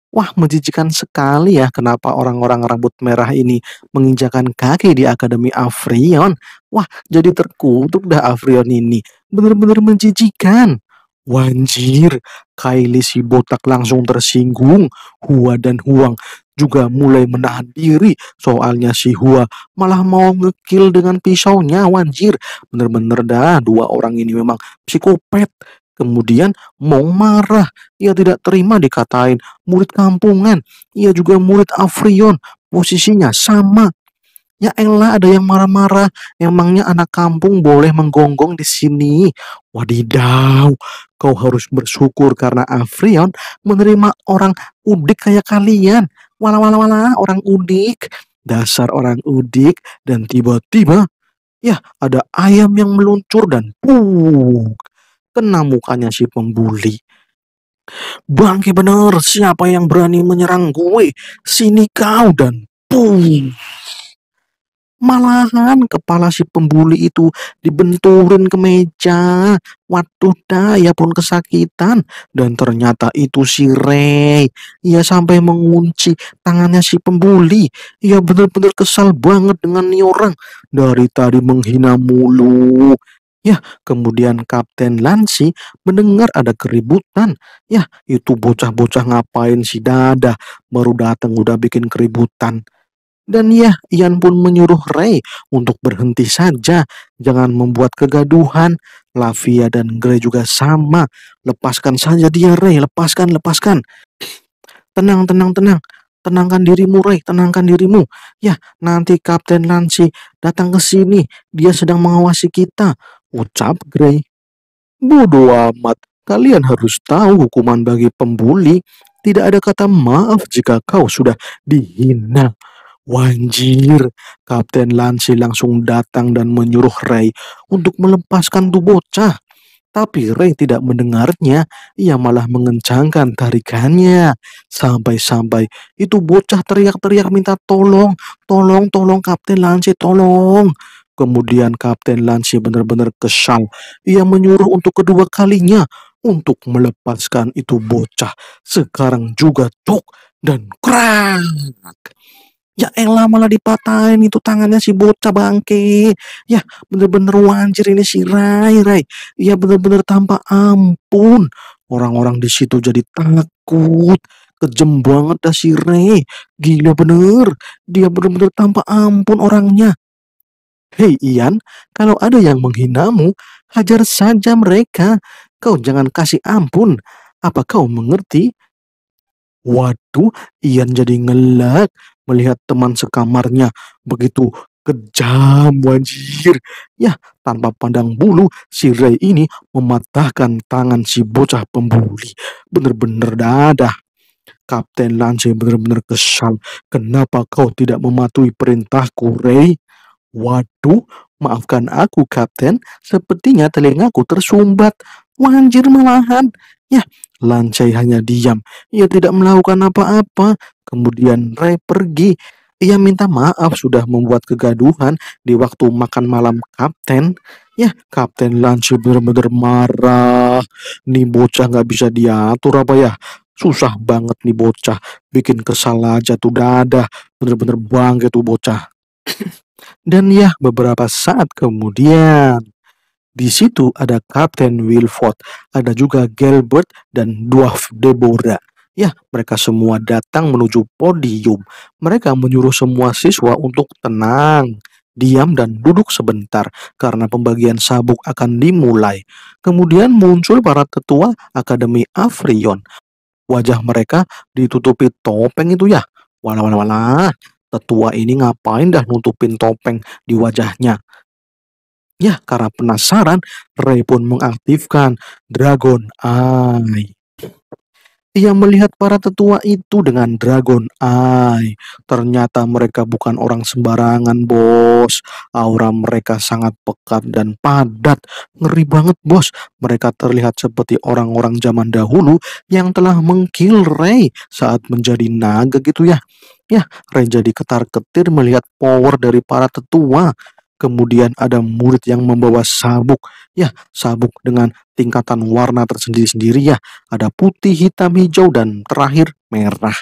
Speaker 2: Wah, menjijikan sekali ya kenapa orang-orang rambut merah ini menginjakan kaki di Akademi Afrion. Wah, jadi terkutuk dah Afrion ini. Bener-bener menjijikan. Wanjir, Kylie si botak langsung tersinggung. Hua dan Huang juga mulai menahan diri. Soalnya si Hua malah mau ngekill dengan pisaunya, wanjir. Bener-bener dah, dua orang ini memang psikopat. Kemudian mau marah, ia tidak terima dikatain murid kampungan, ia juga murid Afrion, posisinya sama. Ya elah ada yang marah-marah, emangnya anak kampung boleh menggonggong di sini. Wadidaw, kau harus bersyukur karena Afrion menerima orang udik kayak kalian. Wala wala wala, orang udik. Dasar orang udik dan tiba-tiba ya ada ayam yang meluncur dan puk kena mukanya si pembuli. Bangke bener, siapa yang berani menyerang gue? Sini kau dan pum. Malahan kepala si pembuli itu dibenturin ke meja. Waduh daya pun kesakitan. Dan ternyata itu si Ray. Ia sampai mengunci tangannya si pembuli. Ia benar-benar kesal banget dengan ni orang. Dari tadi menghina mulu. Ya, kemudian Kapten Lansi mendengar ada keributan. Ya, itu bocah-bocah ngapain si Dada? Baru datang udah bikin keributan. Dan ya, Ian pun menyuruh Ray untuk berhenti saja, jangan membuat kegaduhan. Lavia dan Grey juga sama. Lepaskan saja dia, Ray. Lepaskan, lepaskan. Tenang, tenang, tenang. Tenangkan dirimu, Ray. Tenangkan dirimu. Ya, nanti Kapten Lansi datang ke sini. Dia sedang mengawasi kita ucap Grey Bodoh amat, kalian harus tahu hukuman bagi pembuli. Tidak ada kata maaf jika kau sudah dihina. Wanjir, Kapten Lansi langsung datang dan menyuruh Ray untuk melepaskan tuh bocah. Tapi Ray tidak mendengarnya, ia malah mengencangkan tarikannya. Sampai-sampai itu bocah teriak-teriak minta tolong, tolong, tolong Kapten Lansi, tolong. Kemudian Kapten Lansi benar-benar kesal. Ia menyuruh untuk kedua kalinya untuk melepaskan itu bocah. Sekarang
Speaker 1: juga tuk dan
Speaker 2: krak. Ya elah malah dipatahin itu tangannya si bocah bangke. Ya benar-benar wajar ini si Rai Rai. Ya benar-benar tanpa ampun. Orang-orang di situ jadi takut. Kejem banget dah si Rai. Gila bener. Dia benar-benar tanpa ampun orangnya. Hei Ian, kalau ada yang menghinamu, hajar saja mereka. Kau jangan kasih ampun. Apa kau mengerti? Waduh, Ian jadi ngelak melihat teman sekamarnya begitu kejam wajir. Ya, tanpa pandang bulu, si Ray ini mematahkan tangan si bocah pembuli. Bener-bener dadah. Kapten Lance benar-benar kesal. Kenapa kau tidak mematuhi perintahku, Ray? Waduh, maafkan aku kapten, sepertinya telingaku tersumbat. Wanjir malahan. Ya, Lancai hanya diam. Ia tidak melakukan apa-apa. Kemudian Ray pergi. Ia minta maaf sudah membuat kegaduhan di waktu makan malam kapten. Ya, Kapten Lance benar-benar marah. Nih bocah nggak bisa diatur apa ya? Susah banget nih bocah. Bikin kesal aja tuh dadah. Bener-bener bangke tuh bocah. Dan ya, beberapa saat kemudian, di situ ada Kapten Wilford, ada juga Gilbert dan Dwarf Deborah. Ya, mereka semua datang menuju podium. Mereka menyuruh semua siswa untuk tenang, diam dan duduk sebentar karena pembagian sabuk akan dimulai. Kemudian muncul para tetua Akademi Afrion. Wajah mereka ditutupi topeng itu ya. Walau walau tetua ini ngapain dah nutupin topeng di wajahnya. Ya, karena penasaran, Ray pun mengaktifkan Dragon Eye. Ia melihat para tetua itu dengan Dragon Eye. Ternyata mereka bukan orang sembarangan, bos. Aura mereka sangat pekat dan padat. Ngeri banget, bos. Mereka terlihat seperti orang-orang zaman dahulu yang telah mengkill Ray saat menjadi naga gitu ya. Ya, Raja diketar-ketir melihat power dari para tetua. Kemudian ada murid yang membawa sabuk. Ya, sabuk dengan tingkatan warna tersendiri-sendiri ya. Ada putih, hitam, hijau, dan terakhir merah.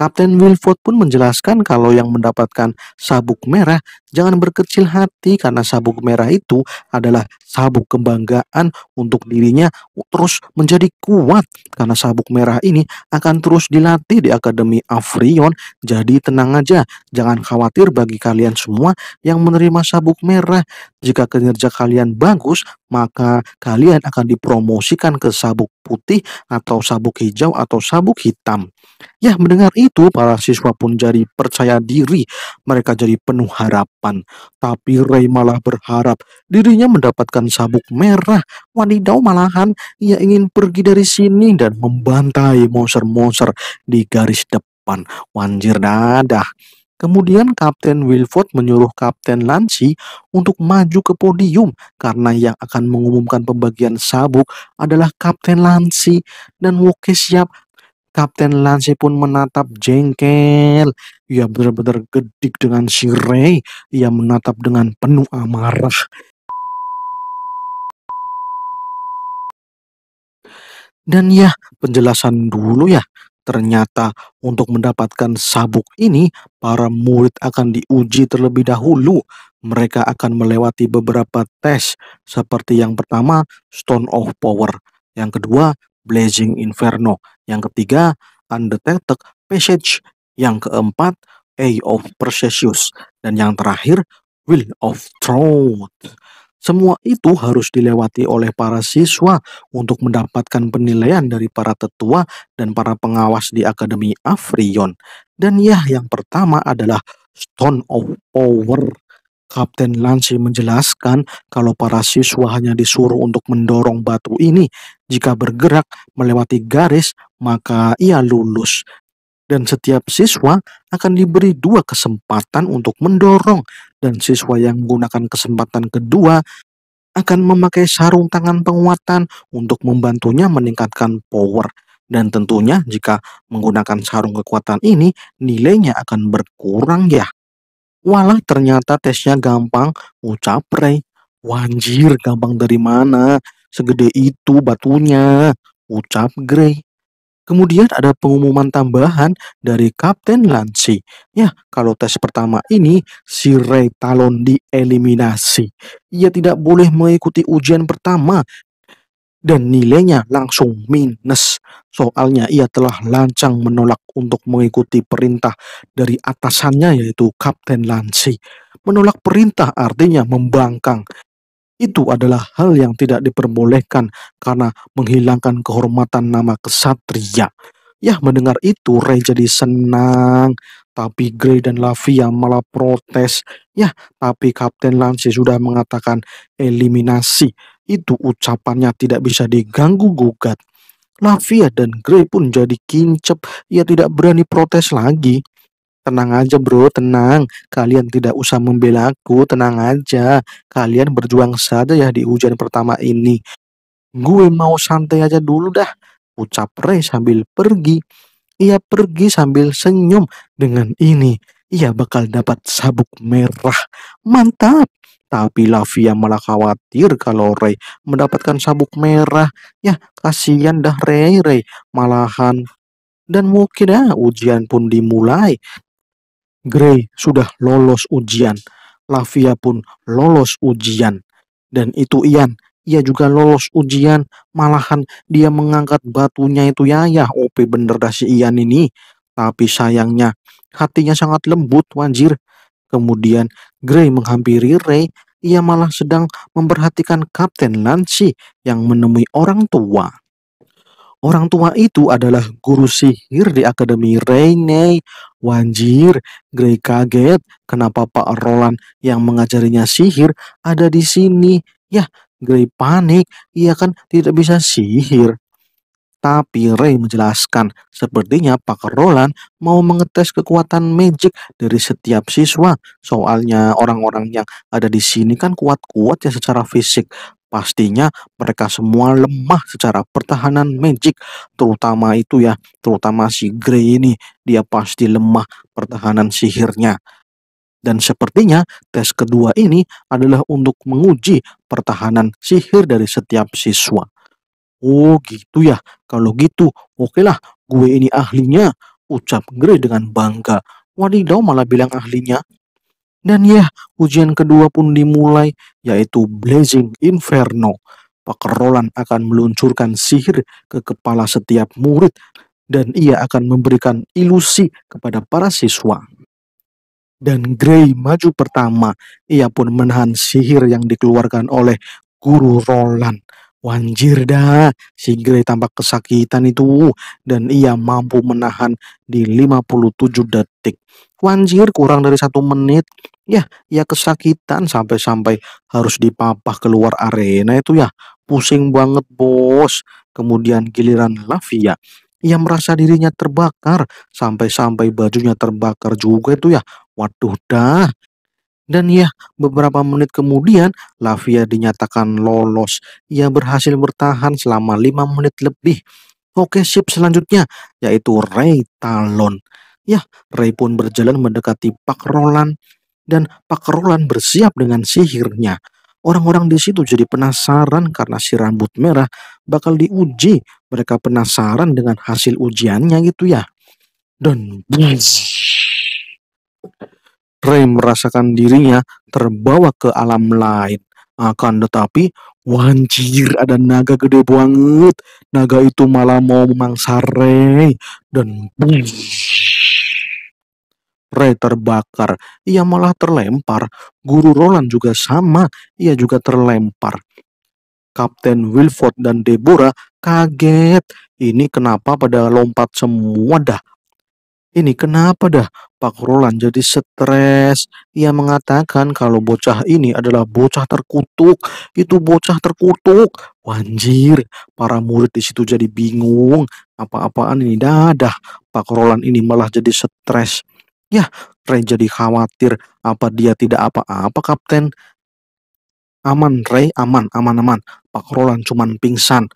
Speaker 2: Kapten Wilford pun menjelaskan kalau yang mendapatkan sabuk merah jangan berkecil hati karena sabuk merah itu adalah sabuk kebanggaan untuk dirinya terus menjadi kuat karena sabuk merah ini akan terus dilatih di Akademi Afrion. Jadi tenang aja, jangan khawatir bagi kalian semua yang menerima sabuk merah. Jika kinerja kalian bagus, maka kalian akan dipromosikan ke sabuk putih atau sabuk hijau atau sabuk hitam. Ya, mendengar itu para siswa pun jadi percaya diri, mereka jadi penuh harapan. Tapi Ray malah berharap dirinya mendapatkan menggunakan sabuk merah. Wanidau malahan ia ingin pergi dari sini dan membantai monster-monster di garis depan. Wanjir dadah. Kemudian Kapten Wilford menyuruh Kapten Lansi untuk maju ke podium karena yang akan mengumumkan pembagian sabuk adalah Kapten Lansi dan Woke siap. Kapten Lansi pun menatap jengkel. Ia benar-benar gedik dengan si Ray. Ia menatap dengan penuh amarah. Dan ya, penjelasan dulu ya. Ternyata untuk mendapatkan sabuk ini, para murid akan diuji terlebih dahulu. Mereka akan melewati beberapa tes, seperti yang pertama, Stone of Power. Yang kedua, Blazing Inferno. Yang ketiga, Undetected Passage. Yang keempat, A of Perseus. Dan yang terakhir, Will of Throat. Semua itu harus dilewati oleh para siswa untuk mendapatkan penilaian dari para tetua dan para pengawas di Akademi Afrion. Dan ya, yang pertama adalah Stone of Power. Kapten Lansi menjelaskan kalau para siswa hanya disuruh untuk mendorong batu ini. Jika bergerak melewati garis, maka ia lulus dan setiap siswa akan diberi dua kesempatan untuk mendorong dan siswa yang menggunakan kesempatan kedua akan memakai sarung tangan penguatan untuk membantunya meningkatkan power dan tentunya jika menggunakan sarung kekuatan ini nilainya akan berkurang ya. Walah ternyata tesnya gampang, ucap Ray. Wanjir gampang dari mana? Segede itu batunya, ucap Gray. Kemudian ada pengumuman tambahan dari Kapten Lansi. Ya, kalau tes pertama ini si Ray Talon dieliminasi. Ia tidak boleh mengikuti ujian pertama dan nilainya langsung minus. Soalnya ia telah lancang menolak untuk mengikuti perintah dari atasannya yaitu Kapten Lansi. Menolak perintah artinya membangkang itu adalah hal yang tidak diperbolehkan karena menghilangkan kehormatan nama kesatria. Yah mendengar itu Ray jadi senang, tapi Grey dan Lavia malah protes. Yah tapi Kapten Lance sudah mengatakan eliminasi. Itu ucapannya tidak bisa diganggu gugat. Lavia dan Grey pun jadi kincep, ia tidak berani protes lagi. Tenang aja bro, tenang. Kalian tidak usah membela aku, tenang aja. Kalian berjuang saja ya di ujian pertama ini. Gue mau santai aja dulu dah, ucap Ray sambil pergi. Ia pergi sambil senyum dengan ini. Ia bakal dapat sabuk merah. Mantap. Tapi Lavia malah khawatir kalau Ray mendapatkan sabuk merah. Ya, kasihan dah Ray, Ray. Malahan dan mungkin ya ujian pun dimulai Gray sudah lolos ujian. Lavia pun lolos ujian. Dan itu Ian, ia juga lolos ujian. Malahan dia mengangkat batunya itu Yayah. OP bener dah si Ian ini. Tapi sayangnya hatinya sangat lembut wanjir. Kemudian Gray menghampiri Ray. Ia malah sedang memperhatikan Kapten Lansi yang menemui orang tua. Orang tua itu adalah guru sihir di Akademi Rene. Wanjir, Grey kaget kenapa Pak Roland yang mengajarinya sihir ada di sini. Yah, Grey panik, ia kan tidak bisa sihir. Tapi Ray menjelaskan, sepertinya Pak Roland mau mengetes kekuatan magic dari setiap siswa. Soalnya orang-orang yang ada di sini kan kuat-kuat ya secara fisik pastinya mereka semua lemah secara pertahanan Magic terutama itu ya terutama si Grey ini dia pasti lemah pertahanan sihirnya dan sepertinya tes kedua ini adalah untuk menguji pertahanan sihir dari setiap siswa oh gitu ya kalau gitu okelah gue ini ahlinya ucap Grey dengan bangga wadidaw malah bilang ahlinya dan ya, ujian kedua pun dimulai, yaitu Blazing Inferno. Pakerolan akan meluncurkan sihir ke kepala setiap murid dan ia akan memberikan ilusi kepada para siswa. Dan Grey maju pertama, ia pun menahan sihir yang dikeluarkan oleh guru Roland. Wanjir dah, si Grey tampak kesakitan itu dan ia mampu menahan di 57 detik. Wanjir kurang dari satu menit, ya ia kesakitan sampai-sampai harus dipapah keluar arena itu ya. Pusing banget bos. Kemudian giliran Lavia. Ia merasa dirinya terbakar sampai-sampai bajunya terbakar juga itu ya. Waduh dah, dan ya, beberapa menit kemudian, Lavia dinyatakan lolos. Ia berhasil bertahan selama 5 menit lebih. Oke, sip selanjutnya, yaitu Ray Talon. Ya, Ray pun berjalan mendekati Pak Roland. Dan Pak Roland bersiap dengan sihirnya. Orang-orang di situ jadi penasaran karena si rambut merah bakal diuji. Mereka penasaran dengan hasil ujiannya gitu ya. Dan... Yes. Ray merasakan dirinya terbawa ke alam lain. Akan tetapi, wanjir ada naga gede banget. Naga itu malah mau memangsa Ray. Dan Ray terbakar. Ia malah terlempar. Guru Roland juga sama. Ia juga terlempar. Kapten Wilford dan Deborah kaget. Ini kenapa pada lompat semua dah. Ini kenapa dah Pak Roland jadi stres? Ia mengatakan kalau bocah ini adalah bocah terkutuk. Itu bocah terkutuk. Wanjir, para murid di situ jadi bingung. Apa-apaan ini dadah. Pak Roland ini malah jadi stres. Ya, Ray jadi khawatir. Apa dia tidak apa-apa, Kapten? Aman, Ray. Aman, aman, aman. Pak Roland cuman pingsan.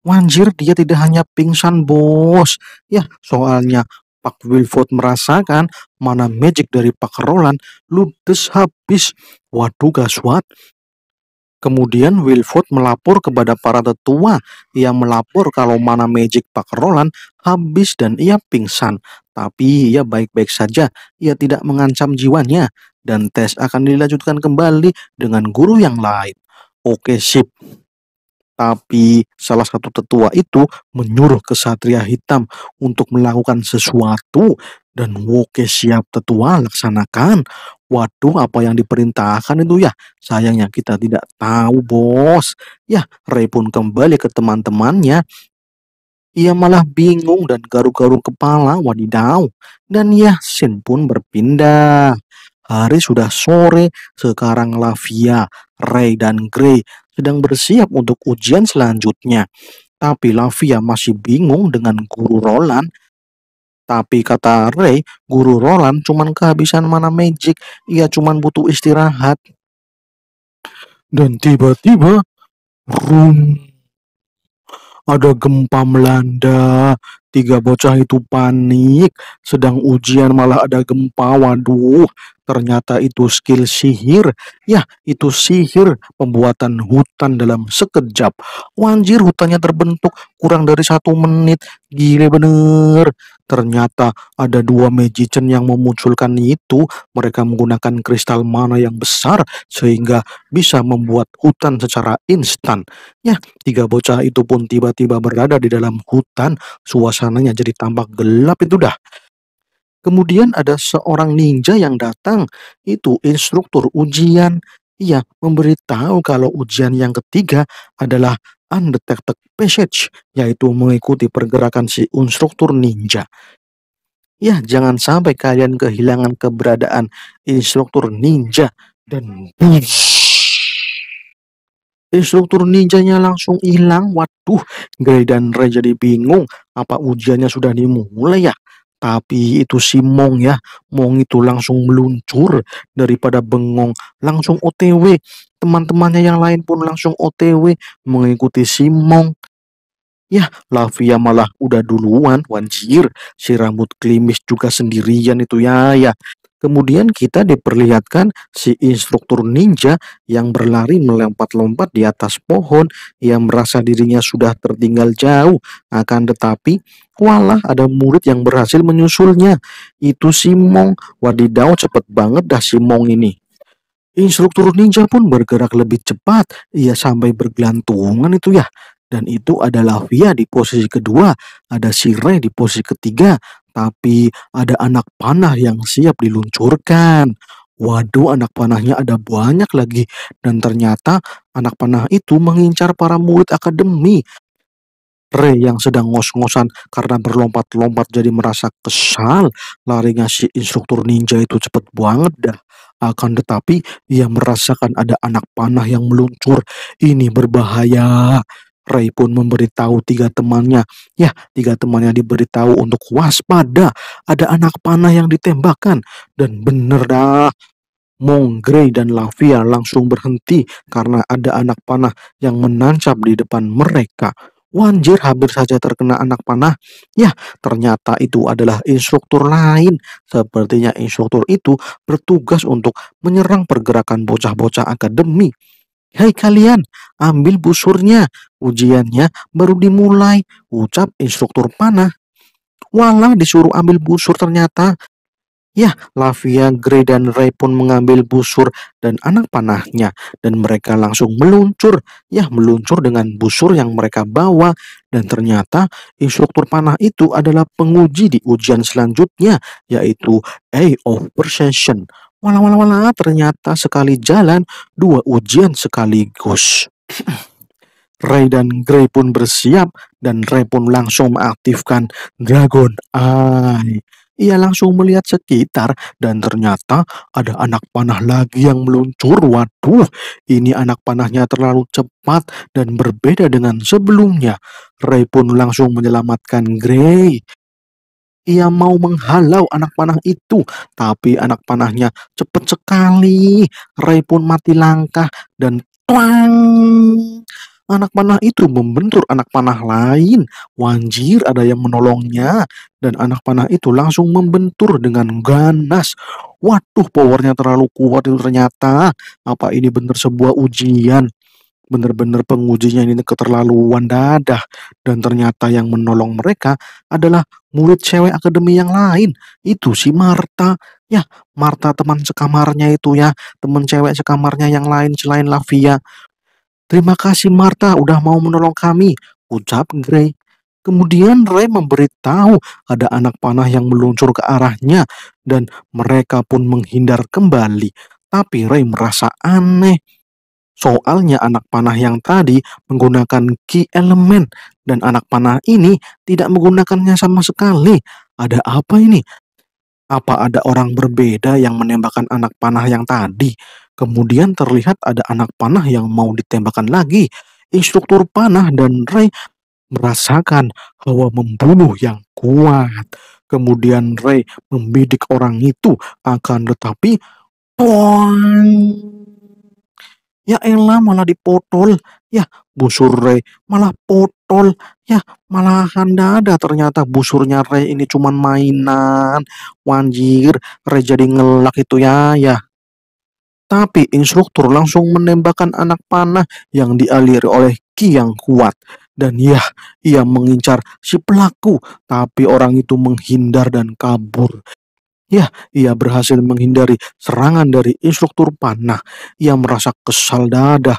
Speaker 2: Wanjir, dia tidak hanya pingsan, bos. Ya, soalnya Pak Wilford merasakan mana magic dari Pak Roland ludes habis. Waduh gaswat. Kemudian Wilford melapor kepada para tetua. Ia melapor kalau mana magic Pak Roland habis dan ia pingsan. Tapi ia baik-baik saja. Ia tidak mengancam jiwanya. Dan tes akan dilanjutkan kembali dengan guru yang lain. Oke sip. Tapi salah satu tetua itu menyuruh kesatria hitam untuk melakukan sesuatu dan Woke siap tetua laksanakan. Waduh, apa yang diperintahkan itu ya? Sayangnya kita tidak tahu, bos. Ya, Ray pun kembali ke teman-temannya. Ia malah bingung dan garu-garu kepala, wadidaw. Dan Yasin pun berpindah. Hari sudah sore, sekarang Lavia, Ray, dan Grey sedang bersiap untuk ujian selanjutnya. Tapi Lavia masih bingung dengan guru Roland. Tapi kata Ray, guru Roland cuman kehabisan mana magic, ia cuman butuh istirahat. Dan tiba-tiba, rum, ada gempa melanda. Tiga bocah itu panik, sedang ujian malah ada gempa. Waduh, ternyata itu skill sihir. Ya, itu sihir pembuatan hutan dalam sekejap. Wanjir hutannya terbentuk kurang dari satu menit. Gile bener. Ternyata ada dua magician yang memunculkan itu. Mereka menggunakan kristal mana yang besar sehingga bisa membuat hutan secara instan. Ya, tiga bocah itu pun tiba-tiba berada di dalam hutan. Suasananya jadi tampak gelap itu dah. Kemudian ada seorang ninja yang datang, itu instruktur ujian. Ia memberitahu kalau ujian yang ketiga adalah undetected passage, yaitu mengikuti pergerakan si instruktur ninja. Ya, jangan sampai kalian kehilangan keberadaan instruktur ninja dan Instruktur ninjanya langsung hilang. Waduh, Gray dan Ray jadi bingung. Apa ujiannya sudah dimulai ya? Tapi itu si Mong ya, Mong itu langsung meluncur daripada bengong, langsung OTW. Teman-temannya yang lain pun langsung OTW mengikuti si Mong. Yah, Lavia malah udah duluan, wanjir. Si rambut klimis juga sendirian itu ya, ya. Kemudian kita diperlihatkan si instruktur ninja yang berlari melompat-lompat di atas pohon yang merasa dirinya sudah tertinggal jauh. Akan tetapi Walah ada murid yang berhasil menyusulnya. Itu si Mong. Wadidaw cepet banget dah si Mong ini. Instruktur ninja pun bergerak lebih cepat. Ia sampai bergelantungan itu ya. Dan itu adalah Via di posisi kedua, ada Sire di posisi ketiga, tapi ada anak panah yang siap diluncurkan. Waduh, anak panahnya ada banyak lagi, dan ternyata anak panah itu mengincar para murid akademi. Ray yang sedang ngos-ngosan karena berlompat-lompat jadi merasa kesal. Lari ngasih instruktur ninja itu cepet banget dah. Akan tetapi ia merasakan ada anak panah yang meluncur. Ini berbahaya. Ray pun memberitahu tiga temannya. Ya, tiga temannya diberitahu untuk waspada. Ada anak panah yang ditembakkan. Dan bener dah, Mong, Grey, dan Lavia langsung berhenti karena ada anak panah yang menancap di depan mereka. Wanjir hampir saja terkena anak panah. Ya, ternyata itu adalah instruktur lain. Sepertinya instruktur itu bertugas untuk menyerang pergerakan bocah-bocah akademi. Hei kalian, ambil busurnya. Ujiannya baru dimulai, ucap instruktur panah. Walau disuruh ambil busur ternyata Ya, Lavia, Grey, dan Ray pun mengambil busur dan anak panahnya, dan mereka langsung meluncur. Ya, meluncur dengan busur yang mereka bawa, dan ternyata instruktur panah itu adalah penguji di ujian selanjutnya, yaitu A of Perception. Walau-walau walau, ternyata sekali jalan, dua ujian sekaligus. <clears throat> Ray dan Grey pun bersiap, dan Ray pun langsung mengaktifkan Dragon Eye ia langsung melihat sekitar dan ternyata ada anak panah lagi yang meluncur. Waduh, ini anak panahnya terlalu cepat dan berbeda dengan sebelumnya. Ray pun langsung menyelamatkan Gray. Ia mau menghalau anak panah itu, tapi anak panahnya cepat sekali. Ray pun mati langkah dan Anak panah itu membentur anak panah lain. Wanjir ada yang menolongnya. Dan anak panah itu langsung membentur dengan ganas. Waduh powernya terlalu kuat itu ternyata. Apa ini benar sebuah ujian? Benar-benar pengujinya ini keterlaluan dadah. Dan ternyata yang menolong mereka adalah murid cewek akademi yang lain. Itu si Marta. Ya, Marta teman sekamarnya itu ya. Teman cewek sekamarnya yang lain selain Lavia. Terima kasih Martha udah mau menolong kami, ucap Grey. Kemudian Ray memberitahu ada anak panah yang meluncur ke arahnya dan mereka pun menghindar kembali. Tapi Ray merasa aneh. Soalnya anak panah yang tadi menggunakan key element dan anak panah ini tidak menggunakannya sama sekali. Ada apa ini? Apa ada orang berbeda yang menembakkan anak panah yang tadi? Kemudian terlihat ada anak panah yang mau ditembakkan lagi. Instruktur panah dan Ray merasakan hawa membunuh yang kuat. Kemudian Ray membidik orang itu akan tetapi Poing. Ya Ella malah dipotol. Ya busur Ray malah potol. Ya malahan ada. ternyata busurnya Ray ini cuman mainan. Wanjir Ray jadi ngelak itu ya ya. Tapi instruktur langsung menembakkan anak panah yang dialiri oleh ki yang kuat. Dan ya, ia mengincar si pelaku, tapi orang itu menghindar dan kabur. Ya, ia berhasil menghindari serangan dari instruktur panah. Ia merasa kesal dadah.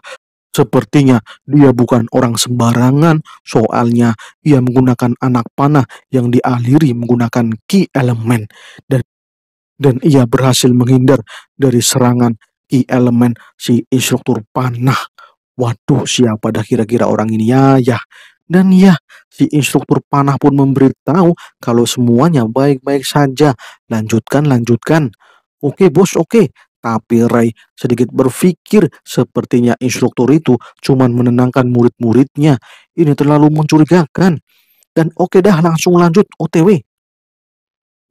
Speaker 2: Sepertinya dia bukan orang sembarangan, soalnya ia menggunakan anak panah yang dialiri menggunakan ki elemen dan dan ia berhasil menghindar dari serangan i elemen si instruktur panah. Waduh, siapa dah kira-kira orang ini ya, ya. Dan ya, si instruktur panah pun memberitahu kalau semuanya baik-baik saja. Lanjutkan, lanjutkan. Oke bos, oke. Tapi Ray sedikit berpikir sepertinya instruktur itu cuman menenangkan murid-muridnya. Ini terlalu mencurigakan. Dan oke dah langsung lanjut OTW.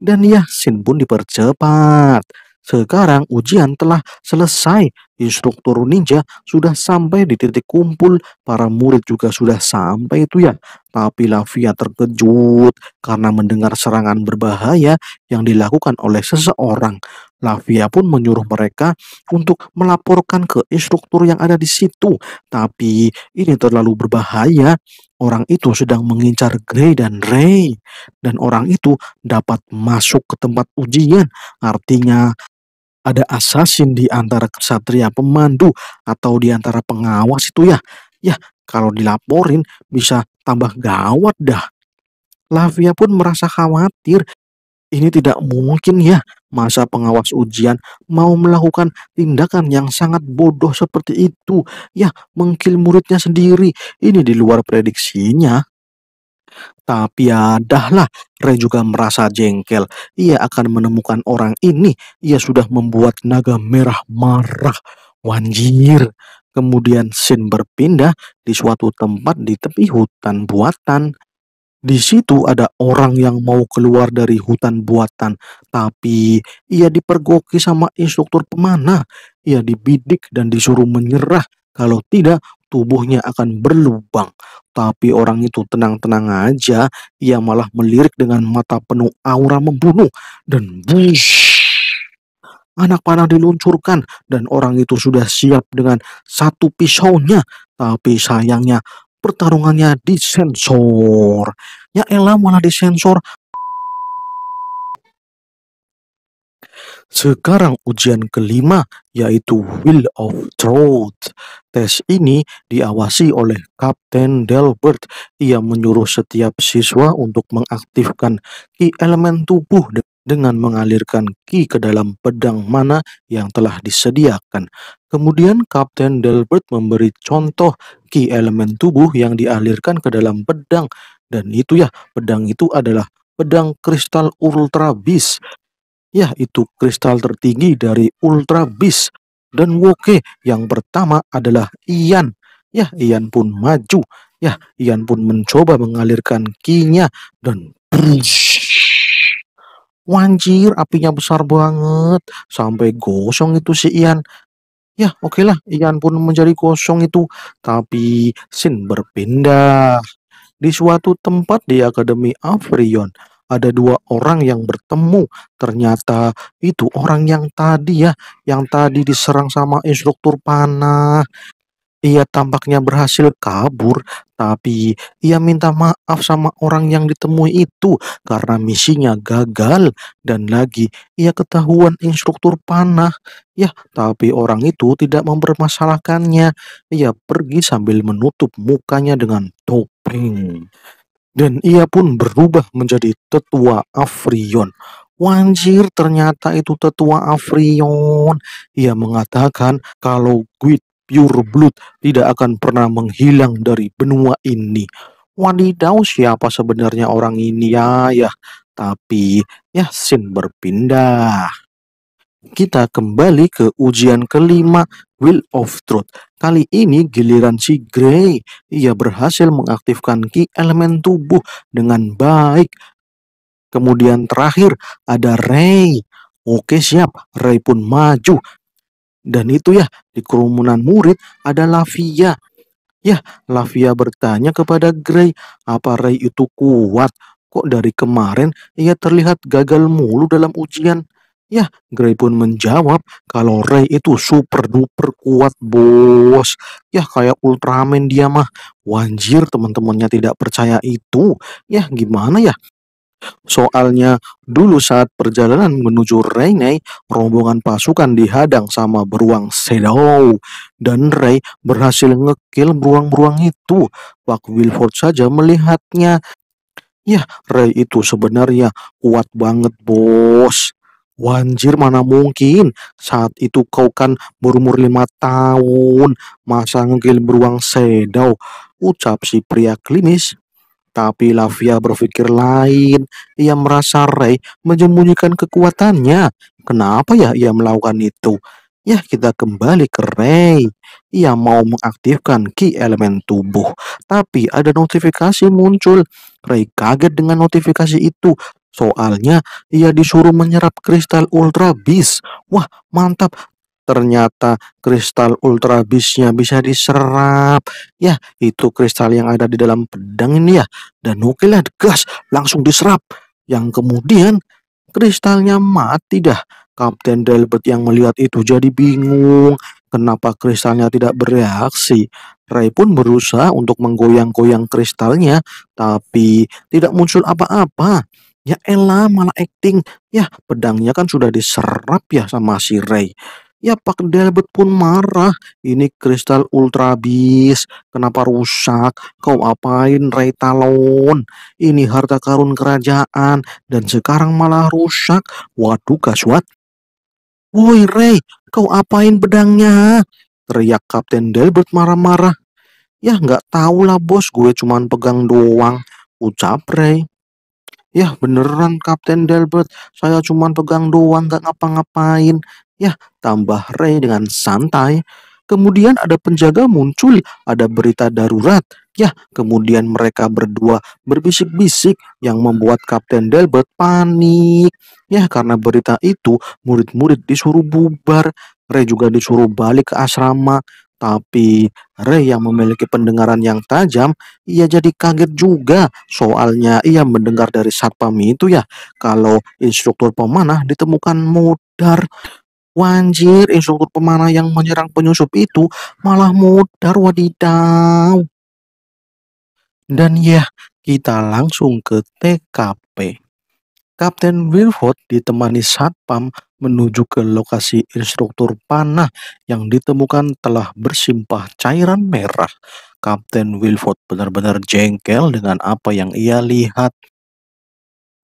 Speaker 2: Dan ya sin pun dipercepat. Sekarang ujian telah selesai. Instruktur ninja sudah sampai di titik kumpul. Para murid juga sudah sampai itu ya. Tapi Lavia terkejut karena mendengar serangan berbahaya yang dilakukan oleh seseorang. Lavia pun menyuruh mereka untuk melaporkan ke instruktur yang ada di situ. Tapi ini terlalu berbahaya. Orang itu sedang mengincar Grey dan Ray. Dan orang itu dapat masuk ke tempat ujian. Artinya ada asasin di antara kesatria pemandu atau di antara pengawas itu ya. Ya, kalau dilaporin bisa tambah gawat dah. Lavia pun merasa khawatir. Ini tidak mungkin ya, masa pengawas ujian mau melakukan tindakan yang sangat bodoh seperti itu. Ya, mengkil muridnya sendiri. Ini di luar prediksinya. Tapi ya dahlah, Ray juga merasa jengkel. Ia akan menemukan orang ini. Ia sudah membuat naga merah marah. Wanjir. Kemudian sin berpindah di suatu tempat di tepi hutan buatan. Di situ ada orang yang mau keluar dari hutan buatan, tapi ia dipergoki sama instruktur pemanah. Ia dibidik dan disuruh menyerah. Kalau tidak, tubuhnya akan berlubang. Tapi orang itu tenang-tenang aja, ia malah melirik dengan mata penuh aura membunuh. Dan bush, anak panah diluncurkan dan orang itu sudah siap dengan satu pisaunya. Tapi sayangnya pertarungannya disensor. Ya ella malah disensor Sekarang ujian kelima yaitu Will of Truth. Tes ini diawasi oleh Kapten Delbert. Ia menyuruh setiap siswa untuk mengaktifkan ki elemen tubuh dengan mengalirkan ki ke dalam pedang mana yang telah disediakan. Kemudian Kapten Delbert memberi contoh ki elemen tubuh yang dialirkan ke dalam pedang dan itu ya pedang itu adalah pedang kristal ultra beast Ya, itu kristal tertinggi dari Ultra Beast. Dan Woke yang pertama adalah Ian. Ya, Ian pun maju. Ya, Ian pun mencoba mengalirkan kinya dan Wanjir, apinya besar banget. Sampai gosong itu si Ian. Ya, oke lah. Ian pun menjadi kosong itu. Tapi Sin berpindah. Di suatu tempat di Akademi Afrion, ada dua orang yang bertemu. Ternyata itu orang yang tadi ya, yang tadi diserang sama instruktur panah. Ia tampaknya berhasil kabur, tapi ia minta maaf sama orang yang ditemui itu karena misinya gagal dan lagi ia ketahuan instruktur panah. Ya, tapi orang itu tidak mempermasalahkannya. Ia pergi sambil menutup mukanya dengan topeng. Dan ia pun berubah menjadi tetua Afrion. Wanjir, ternyata itu tetua Afrion. Ia mengatakan kalau Guit Pure Blood tidak akan pernah menghilang dari benua ini. Wadidaw siapa sebenarnya orang ini ya ya. Tapi Yasin berpindah kita kembali ke ujian kelima Will of Truth. Kali ini giliran si Grey. Ia berhasil mengaktifkan ki elemen tubuh dengan baik. Kemudian terakhir ada Ray. Oke siap, Ray pun maju. Dan itu ya, di kerumunan murid ada Lavia. Ya, Lavia bertanya kepada Grey, apa Ray itu kuat? Kok dari kemarin ia terlihat gagal mulu dalam ujian? Ya, Gray pun menjawab kalau Ray itu super duper kuat bos. Ya kayak Ultraman dia mah. Wanjir teman-temannya tidak percaya itu. Ya gimana ya? Soalnya dulu saat perjalanan menuju Rene, rombongan pasukan dihadang sama beruang Shadow dan Ray berhasil ngekill beruang-beruang itu. Pak Wilford saja melihatnya. Ya, Ray itu sebenarnya kuat banget, bos. Wanjir mana mungkin saat itu kau kan berumur lima tahun masa ngegil beruang sedau ucap si pria klinis. Tapi Lavia berpikir lain. Ia merasa Ray menyembunyikan kekuatannya. Kenapa ya ia melakukan itu? Ya kita kembali ke Ray. Ia mau mengaktifkan key elemen tubuh. Tapi ada notifikasi muncul. Ray kaget dengan notifikasi itu Soalnya ia disuruh menyerap kristal ultra bis. Wah, mantap. Ternyata kristal ultra bisnya bisa diserap. Ya, itu kristal yang ada di dalam pedang ini ya. Dan oke lah, gas, langsung diserap. Yang kemudian kristalnya mati dah. Kapten Delbert yang melihat itu jadi bingung. Kenapa kristalnya tidak bereaksi? Ray pun berusaha untuk menggoyang-goyang kristalnya, tapi tidak muncul apa-apa. Ya Ella malah acting. Ya pedangnya kan sudah diserap ya sama si Ray. Ya Pak Delbert pun marah. Ini kristal ultra bis. Kenapa rusak? Kau apain Ray Talon? Ini harta karun kerajaan. Dan sekarang malah rusak. Waduh gaswat. Woi Ray, kau apain pedangnya? Teriak Kapten Delbert marah-marah. Ya nggak tahu lah bos, gue cuman pegang doang. Ucap Ray ya beneran Kapten Delbert, saya cuma pegang doang gak ngapa-ngapain. ya tambah Ray dengan santai. Kemudian ada penjaga muncul, ada berita darurat. ya kemudian mereka berdua berbisik-bisik yang membuat Kapten Delbert panik. ya karena berita itu murid-murid disuruh bubar. Ray juga disuruh balik ke asrama. Tapi Ray yang memiliki pendengaran yang tajam, ia jadi kaget juga. Soalnya ia mendengar dari satpam itu ya, kalau instruktur pemanah ditemukan mudar. Wanjir, instruktur pemanah yang menyerang penyusup itu malah mudar wadidaw. Dan ya, kita langsung ke TKP. Kapten Wilford ditemani satpam menuju ke lokasi instruktur panah yang ditemukan telah bersimpah cairan merah. Kapten Wilford benar-benar jengkel dengan apa yang ia lihat.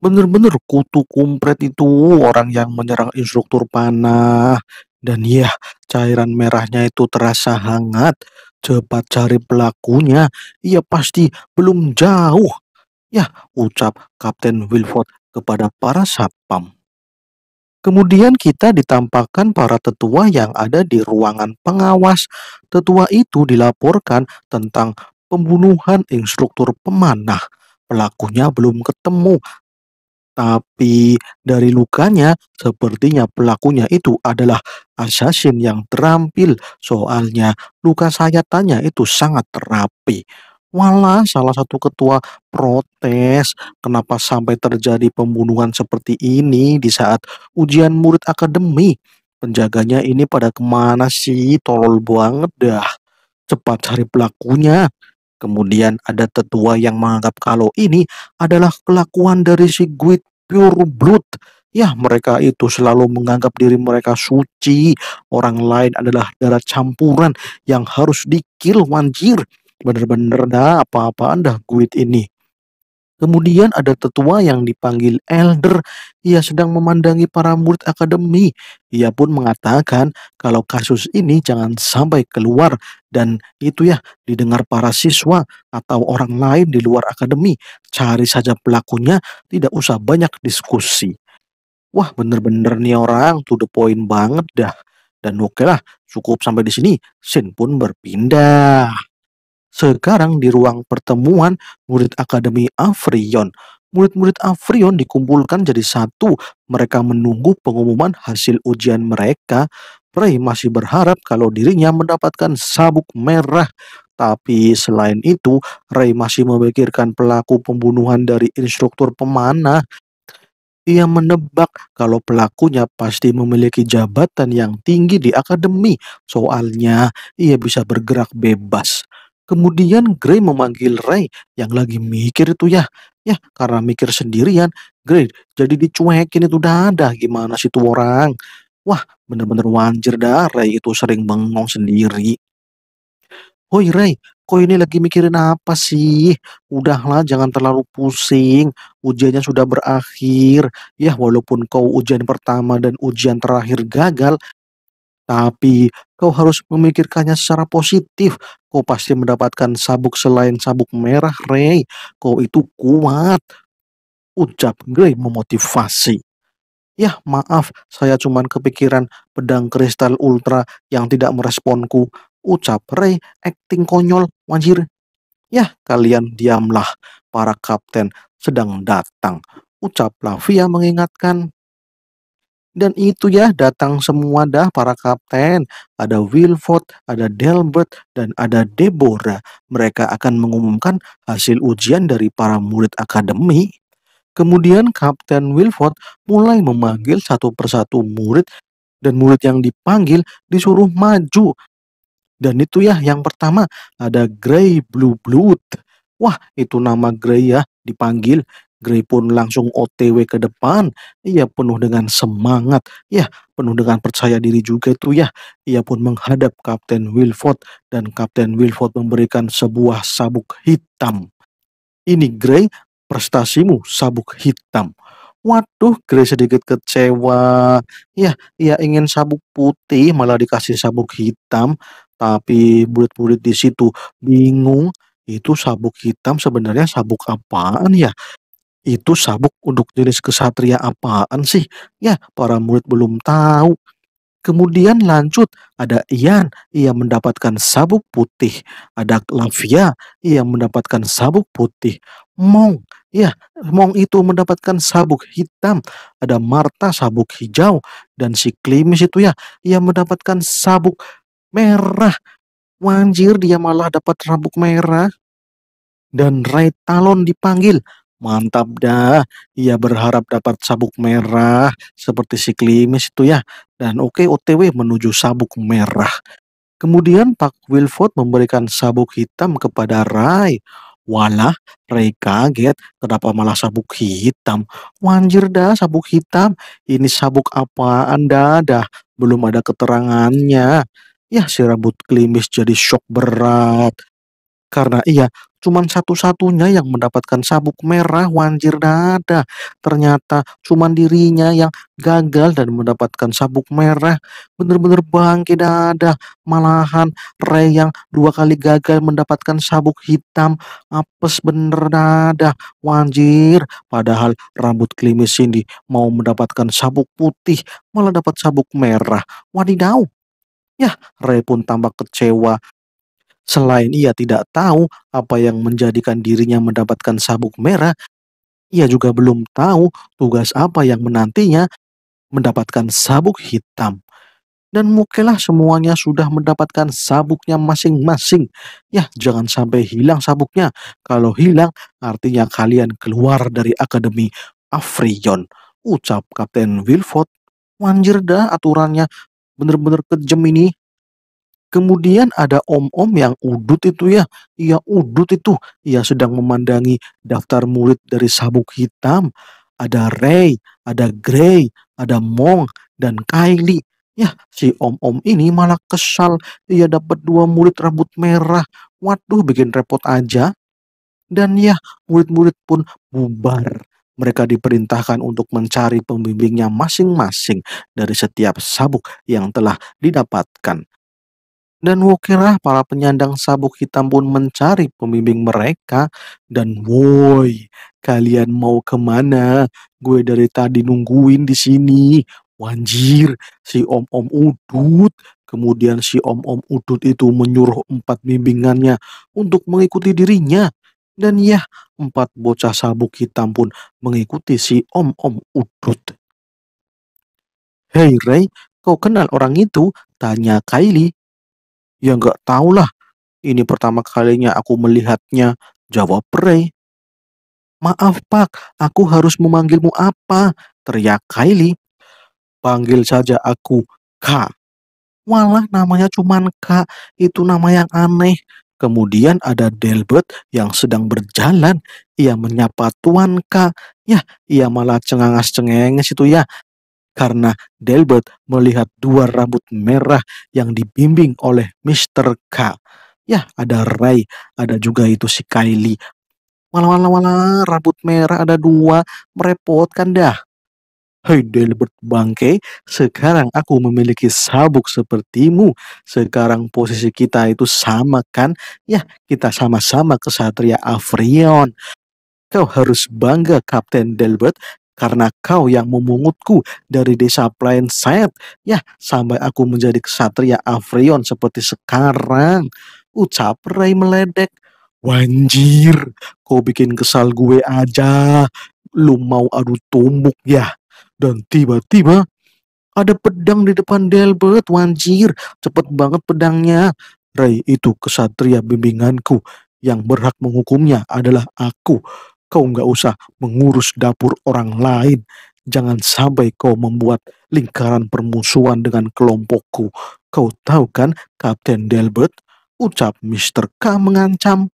Speaker 2: Benar-benar kutu kumpret itu orang yang menyerang instruktur panah. Dan ya, cairan merahnya itu terasa hangat. Cepat cari pelakunya, ia pasti belum jauh. Ya, ucap Kapten Wilford kepada para satpam. Kemudian kita ditampakkan para tetua yang ada di ruangan pengawas. Tetua itu dilaporkan tentang pembunuhan instruktur pemanah. Pelakunya belum ketemu, tapi dari lukanya sepertinya pelakunya itu adalah asasin yang terampil. Soalnya luka sayatannya itu sangat rapi. Walah, salah satu ketua protes, kenapa sampai terjadi pembunuhan seperti ini di saat ujian murid akademi? Penjaganya ini pada kemana sih? Tolol banget dah. Cepat cari pelakunya. Kemudian ada tetua yang menganggap kalau ini adalah kelakuan dari si Guit Pure Blood. Ya, mereka itu selalu menganggap diri mereka suci. Orang lain adalah darah campuran yang harus dikil wanjir. Bener-bener dah apa-apaan dah guit ini. Kemudian ada tetua yang dipanggil elder. Ia sedang memandangi para murid akademi. Ia pun mengatakan kalau kasus ini jangan sampai keluar dan itu ya didengar para siswa atau orang lain di luar akademi. Cari saja pelakunya, tidak usah banyak diskusi. Wah bener-bener nih orang to the point banget dah. Dan oke lah, cukup sampai di sini. Sin pun berpindah. Sekarang di ruang pertemuan murid Akademi Afrion. Murid-murid Afrion dikumpulkan jadi satu. Mereka menunggu pengumuman hasil ujian mereka. Ray masih berharap kalau dirinya mendapatkan sabuk merah. Tapi selain itu, Ray masih memikirkan pelaku pembunuhan dari instruktur pemanah. Ia menebak kalau pelakunya pasti memiliki jabatan yang tinggi di akademi. Soalnya, ia bisa bergerak bebas. Kemudian Gray memanggil Ray yang lagi mikir itu ya. Ya, karena mikir sendirian, Gray jadi dicuekin itu dadah gimana sih tuh orang. Wah, bener-bener wanjir dah Ray itu sering bengong sendiri. Hoi Ray, kok ini lagi mikirin apa sih? Udahlah jangan terlalu pusing, ujiannya sudah berakhir. Ya walaupun kau ujian pertama dan ujian terakhir gagal, tapi kau harus memikirkannya secara positif. Kau pasti mendapatkan sabuk selain sabuk merah, Ray. Kau itu kuat. Ucap Grey memotivasi. Ya maaf, saya cuman kepikiran pedang kristal ultra yang tidak meresponku. Ucap Ray, acting konyol, wajir. Ya kalian diamlah, para kapten sedang datang. Ucap Lavia mengingatkan. Dan itu ya datang semua dah para kapten. Ada Wilford, ada Delbert, dan ada Deborah. Mereka akan mengumumkan hasil ujian dari para murid akademi. Kemudian Kapten Wilford mulai memanggil satu persatu murid dan murid yang dipanggil disuruh maju. Dan itu ya yang pertama ada Grey Blue Blood. Wah, itu nama Grey ya dipanggil. Gray pun langsung OTW ke depan. Ia penuh dengan semangat, ya, penuh dengan percaya diri juga itu ya. Ia pun menghadap Kapten Wilford dan Kapten Wilford memberikan sebuah sabuk hitam. Ini Gray, prestasimu sabuk hitam. Waduh, Gray sedikit kecewa. Ya, ia ingin sabuk putih malah dikasih sabuk hitam. Tapi murid-murid di situ bingung itu sabuk hitam sebenarnya sabuk apaan ya? Itu sabuk untuk jenis kesatria apaan sih? Ya, para murid belum tahu. Kemudian lanjut, ada Ian, ia mendapatkan sabuk putih. Ada Lavia, ia mendapatkan sabuk putih. Mong, ya, Mong itu mendapatkan sabuk hitam. Ada Marta, sabuk hijau. Dan si Klimis itu ya, ia mendapatkan sabuk merah. Wanjir, dia malah dapat sabuk merah. Dan Ray Talon dipanggil. Mantap dah. Ia berharap dapat sabuk merah seperti si Klimis itu ya. Dan oke OTW menuju sabuk merah. Kemudian Pak Wilford memberikan sabuk hitam kepada Rai. Walah, Ray kaget, kenapa malah sabuk hitam? Wanjir dah sabuk hitam, ini sabuk apa anda dah, belum ada keterangannya. Ya si rambut klimis jadi shock berat. Karena ia cuma satu-satunya yang mendapatkan sabuk merah wanjir dada. Ternyata cuma dirinya yang gagal dan mendapatkan sabuk merah. Bener-bener bangke dada. Malahan Ray yang dua kali gagal mendapatkan sabuk hitam. Apes bener dada. Wanjir. Padahal rambut klimis Cindy mau mendapatkan sabuk putih. Malah dapat sabuk merah. Wadidau. Ya, Ray pun tambah kecewa Selain ia tidak tahu apa yang menjadikan dirinya mendapatkan sabuk merah, ia juga belum tahu tugas apa yang menantinya mendapatkan sabuk hitam. Dan mungkinlah semuanya sudah mendapatkan sabuknya masing-masing. Ya, jangan sampai hilang sabuknya. Kalau hilang, artinya kalian keluar dari Akademi Afrion. Ucap Kapten Wilford. Wanjir dah aturannya. Bener-bener kejam ini. Kemudian ada om-om yang udut itu ya. Ia udut itu. Ia sedang memandangi daftar murid dari sabuk hitam. Ada Ray, ada Gray, ada Mong, dan Kylie. Ya, si om-om ini malah kesal. Ia dapat dua murid rambut merah. Waduh, bikin repot aja. Dan ya, murid-murid pun bubar. Mereka diperintahkan untuk mencari pembimbingnya masing-masing dari setiap sabuk yang telah didapatkan. Dan wokerah para penyandang sabuk hitam pun mencari pembimbing mereka. Dan woi, kalian mau kemana? Gue dari tadi nungguin di sini. Wanjir, si om-om udut. Kemudian si om-om udut itu menyuruh empat bimbingannya untuk mengikuti dirinya. Dan ya, empat bocah sabuk hitam pun mengikuti si om-om udut. Hei Ray, kau kenal orang itu? Tanya Kylie. Ya nggak lah. ini pertama kalinya aku melihatnya, jawab Ray. Maaf pak, aku harus memanggilmu apa? Teriak Kylie. Panggil saja aku Kak. Walah namanya cuman Kak, itu nama yang aneh. Kemudian ada Delbert yang sedang berjalan. Ia menyapa Tuan Kak. Ya, ia malah cengangas-cengenges itu ya karena Delbert melihat dua rambut merah yang dibimbing oleh Mr. K. Ya, ada Ray, ada juga itu si Kylie. Walau, malah, malah, rambut merah ada dua, merepotkan dah. Hei Delbert bangke, sekarang aku memiliki sabuk sepertimu. Sekarang posisi kita itu sama kan? Ya, kita sama-sama kesatria Avrion. Kau harus bangga Kapten Delbert karena kau yang memungutku dari desa Plain Set, ya sampai aku menjadi kesatria Avrion seperti sekarang. Ucap Ray meledek. Wanjir, kau bikin kesal gue aja. Lu mau adu tumbuk ya? Dan tiba-tiba ada pedang di depan Delbert, wanjir. Cepet banget pedangnya. Ray itu kesatria bimbinganku. Yang berhak menghukumnya adalah aku. Kau nggak usah mengurus dapur orang lain. Jangan sampai kau membuat lingkaran permusuhan dengan kelompokku. Kau tahu kan, Kapten Delbert? Ucap Mr. K mengancam.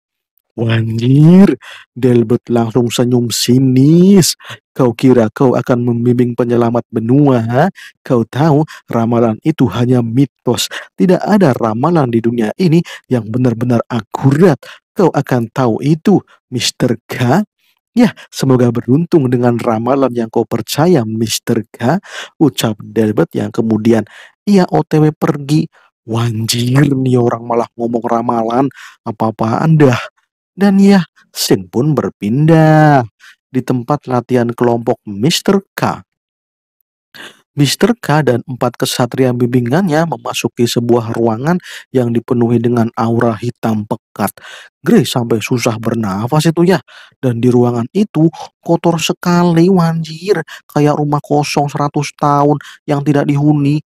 Speaker 2: Wanjir, Delbert langsung senyum sinis. Kau kira kau akan membimbing penyelamat benua? Ha? Kau tahu ramalan itu hanya mitos. Tidak ada ramalan di dunia ini yang benar-benar akurat. Kau akan tahu itu, Mr. K. Ya, semoga beruntung dengan ramalan yang kau percaya, Mr. K, ucap Delbert yang kemudian ia otw pergi. Wanjir nih orang malah ngomong ramalan, apa apa anda. Dan ya, Sin pun berpindah. Di tempat latihan kelompok Mr. K, Mr. K dan empat kesatria bimbingannya memasuki sebuah ruangan yang dipenuhi dengan aura hitam pekat. Grace sampai susah bernafas itu ya. Dan di ruangan itu kotor sekali wanjir. Kayak rumah kosong 100 tahun yang tidak dihuni.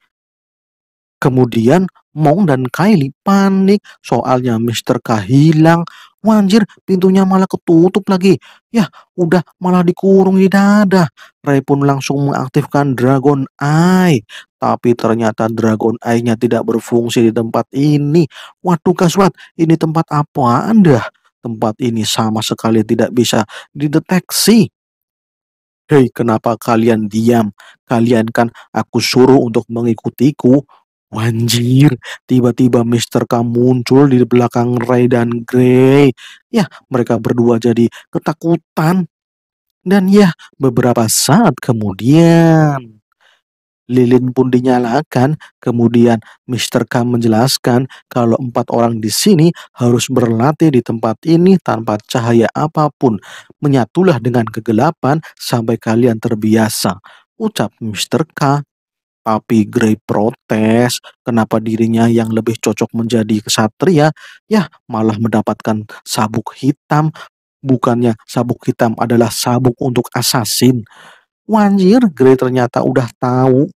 Speaker 2: Kemudian Mong dan Kylie panik soalnya Mr. K hilang. Wanjir, pintunya malah ketutup lagi. Ya, udah malah dikurung di dada. Ray pun langsung mengaktifkan Dragon Eye. Tapi ternyata Dragon Eye-nya tidak berfungsi di tempat ini. Waduh, Kaswat, ini tempat apa Anda? Tempat ini sama sekali tidak bisa dideteksi. Hei, kenapa kalian diam? Kalian kan aku suruh untuk mengikutiku. Wanjir, tiba-tiba Mr. K muncul di belakang Ray dan Gray. Ya, mereka berdua jadi ketakutan. Dan ya, beberapa saat kemudian, lilin pun dinyalakan. Kemudian Mr. K menjelaskan kalau empat orang di sini harus berlatih di tempat ini tanpa cahaya apapun. Menyatulah dengan kegelapan sampai kalian terbiasa, ucap Mr. K Papi Grey protes kenapa dirinya yang lebih cocok menjadi kesatria ya malah mendapatkan sabuk hitam bukannya sabuk hitam adalah sabuk untuk asasin. Wanjir, Grey ternyata udah tahu.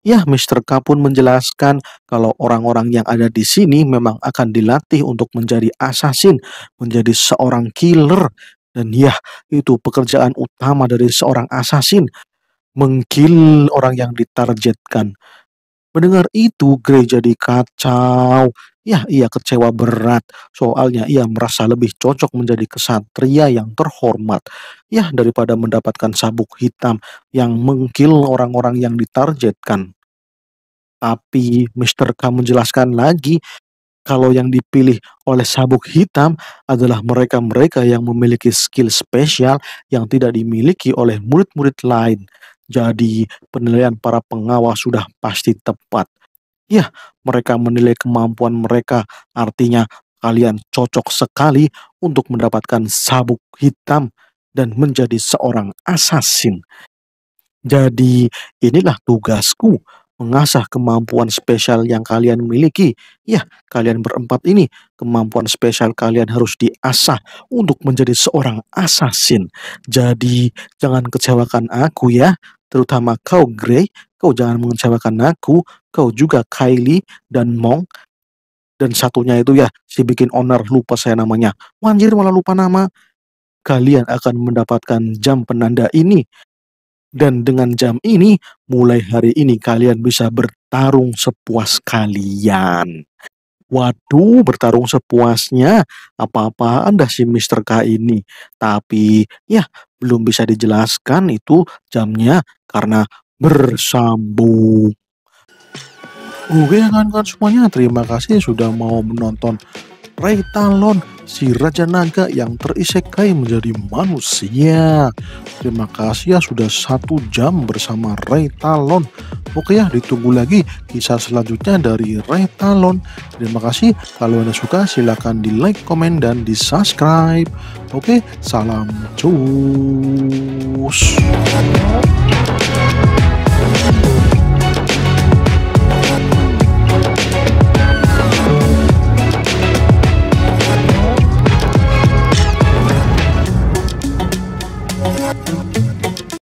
Speaker 2: Ya, Mr. K pun menjelaskan kalau orang-orang yang ada di sini memang akan dilatih untuk menjadi asasin, menjadi seorang killer. Dan ya, itu pekerjaan utama dari seorang asasin, mengkil orang yang ditargetkan. Mendengar itu Grey jadi kacau. Ya, ia kecewa berat. Soalnya ia merasa lebih cocok menjadi kesatria yang terhormat. Ya, daripada mendapatkan sabuk hitam yang mengkil orang-orang yang ditargetkan. Tapi Mr. K menjelaskan lagi kalau yang dipilih oleh sabuk hitam adalah mereka-mereka yang memiliki skill spesial yang tidak dimiliki oleh murid-murid lain. Jadi penilaian para pengawas sudah pasti tepat. Ya, mereka menilai kemampuan mereka, artinya kalian cocok sekali untuk mendapatkan sabuk hitam dan menjadi seorang asasin. Jadi inilah tugasku mengasah kemampuan spesial yang kalian miliki. Ya, kalian berempat ini, kemampuan spesial kalian harus diasah untuk menjadi seorang assassin. Jadi, jangan kecewakan aku ya, terutama kau Grey, kau jangan mengecewakan aku, kau juga Kylie dan Mong. Dan satunya itu ya, si bikin owner lupa saya namanya. Wanjir malah lupa nama. Kalian akan mendapatkan jam penanda ini dan dengan jam ini, mulai hari ini kalian bisa bertarung sepuas kalian. Waduh, bertarung sepuasnya apa-apaan dah si Mr. K ini. Tapi ya, belum bisa dijelaskan itu
Speaker 1: jamnya karena bersambung. Oke kawan-kawan semuanya, terima kasih sudah mau menonton Ray Talon, si Raja Naga yang terisekai menjadi manusia. Terima kasih ya sudah satu jam bersama Ray Talon. Oke ya, ditunggu lagi kisah selanjutnya dari Ray Talon. Terima kasih. Kalau Anda suka silahkan di like, komen, dan di subscribe. Oke, salam cus.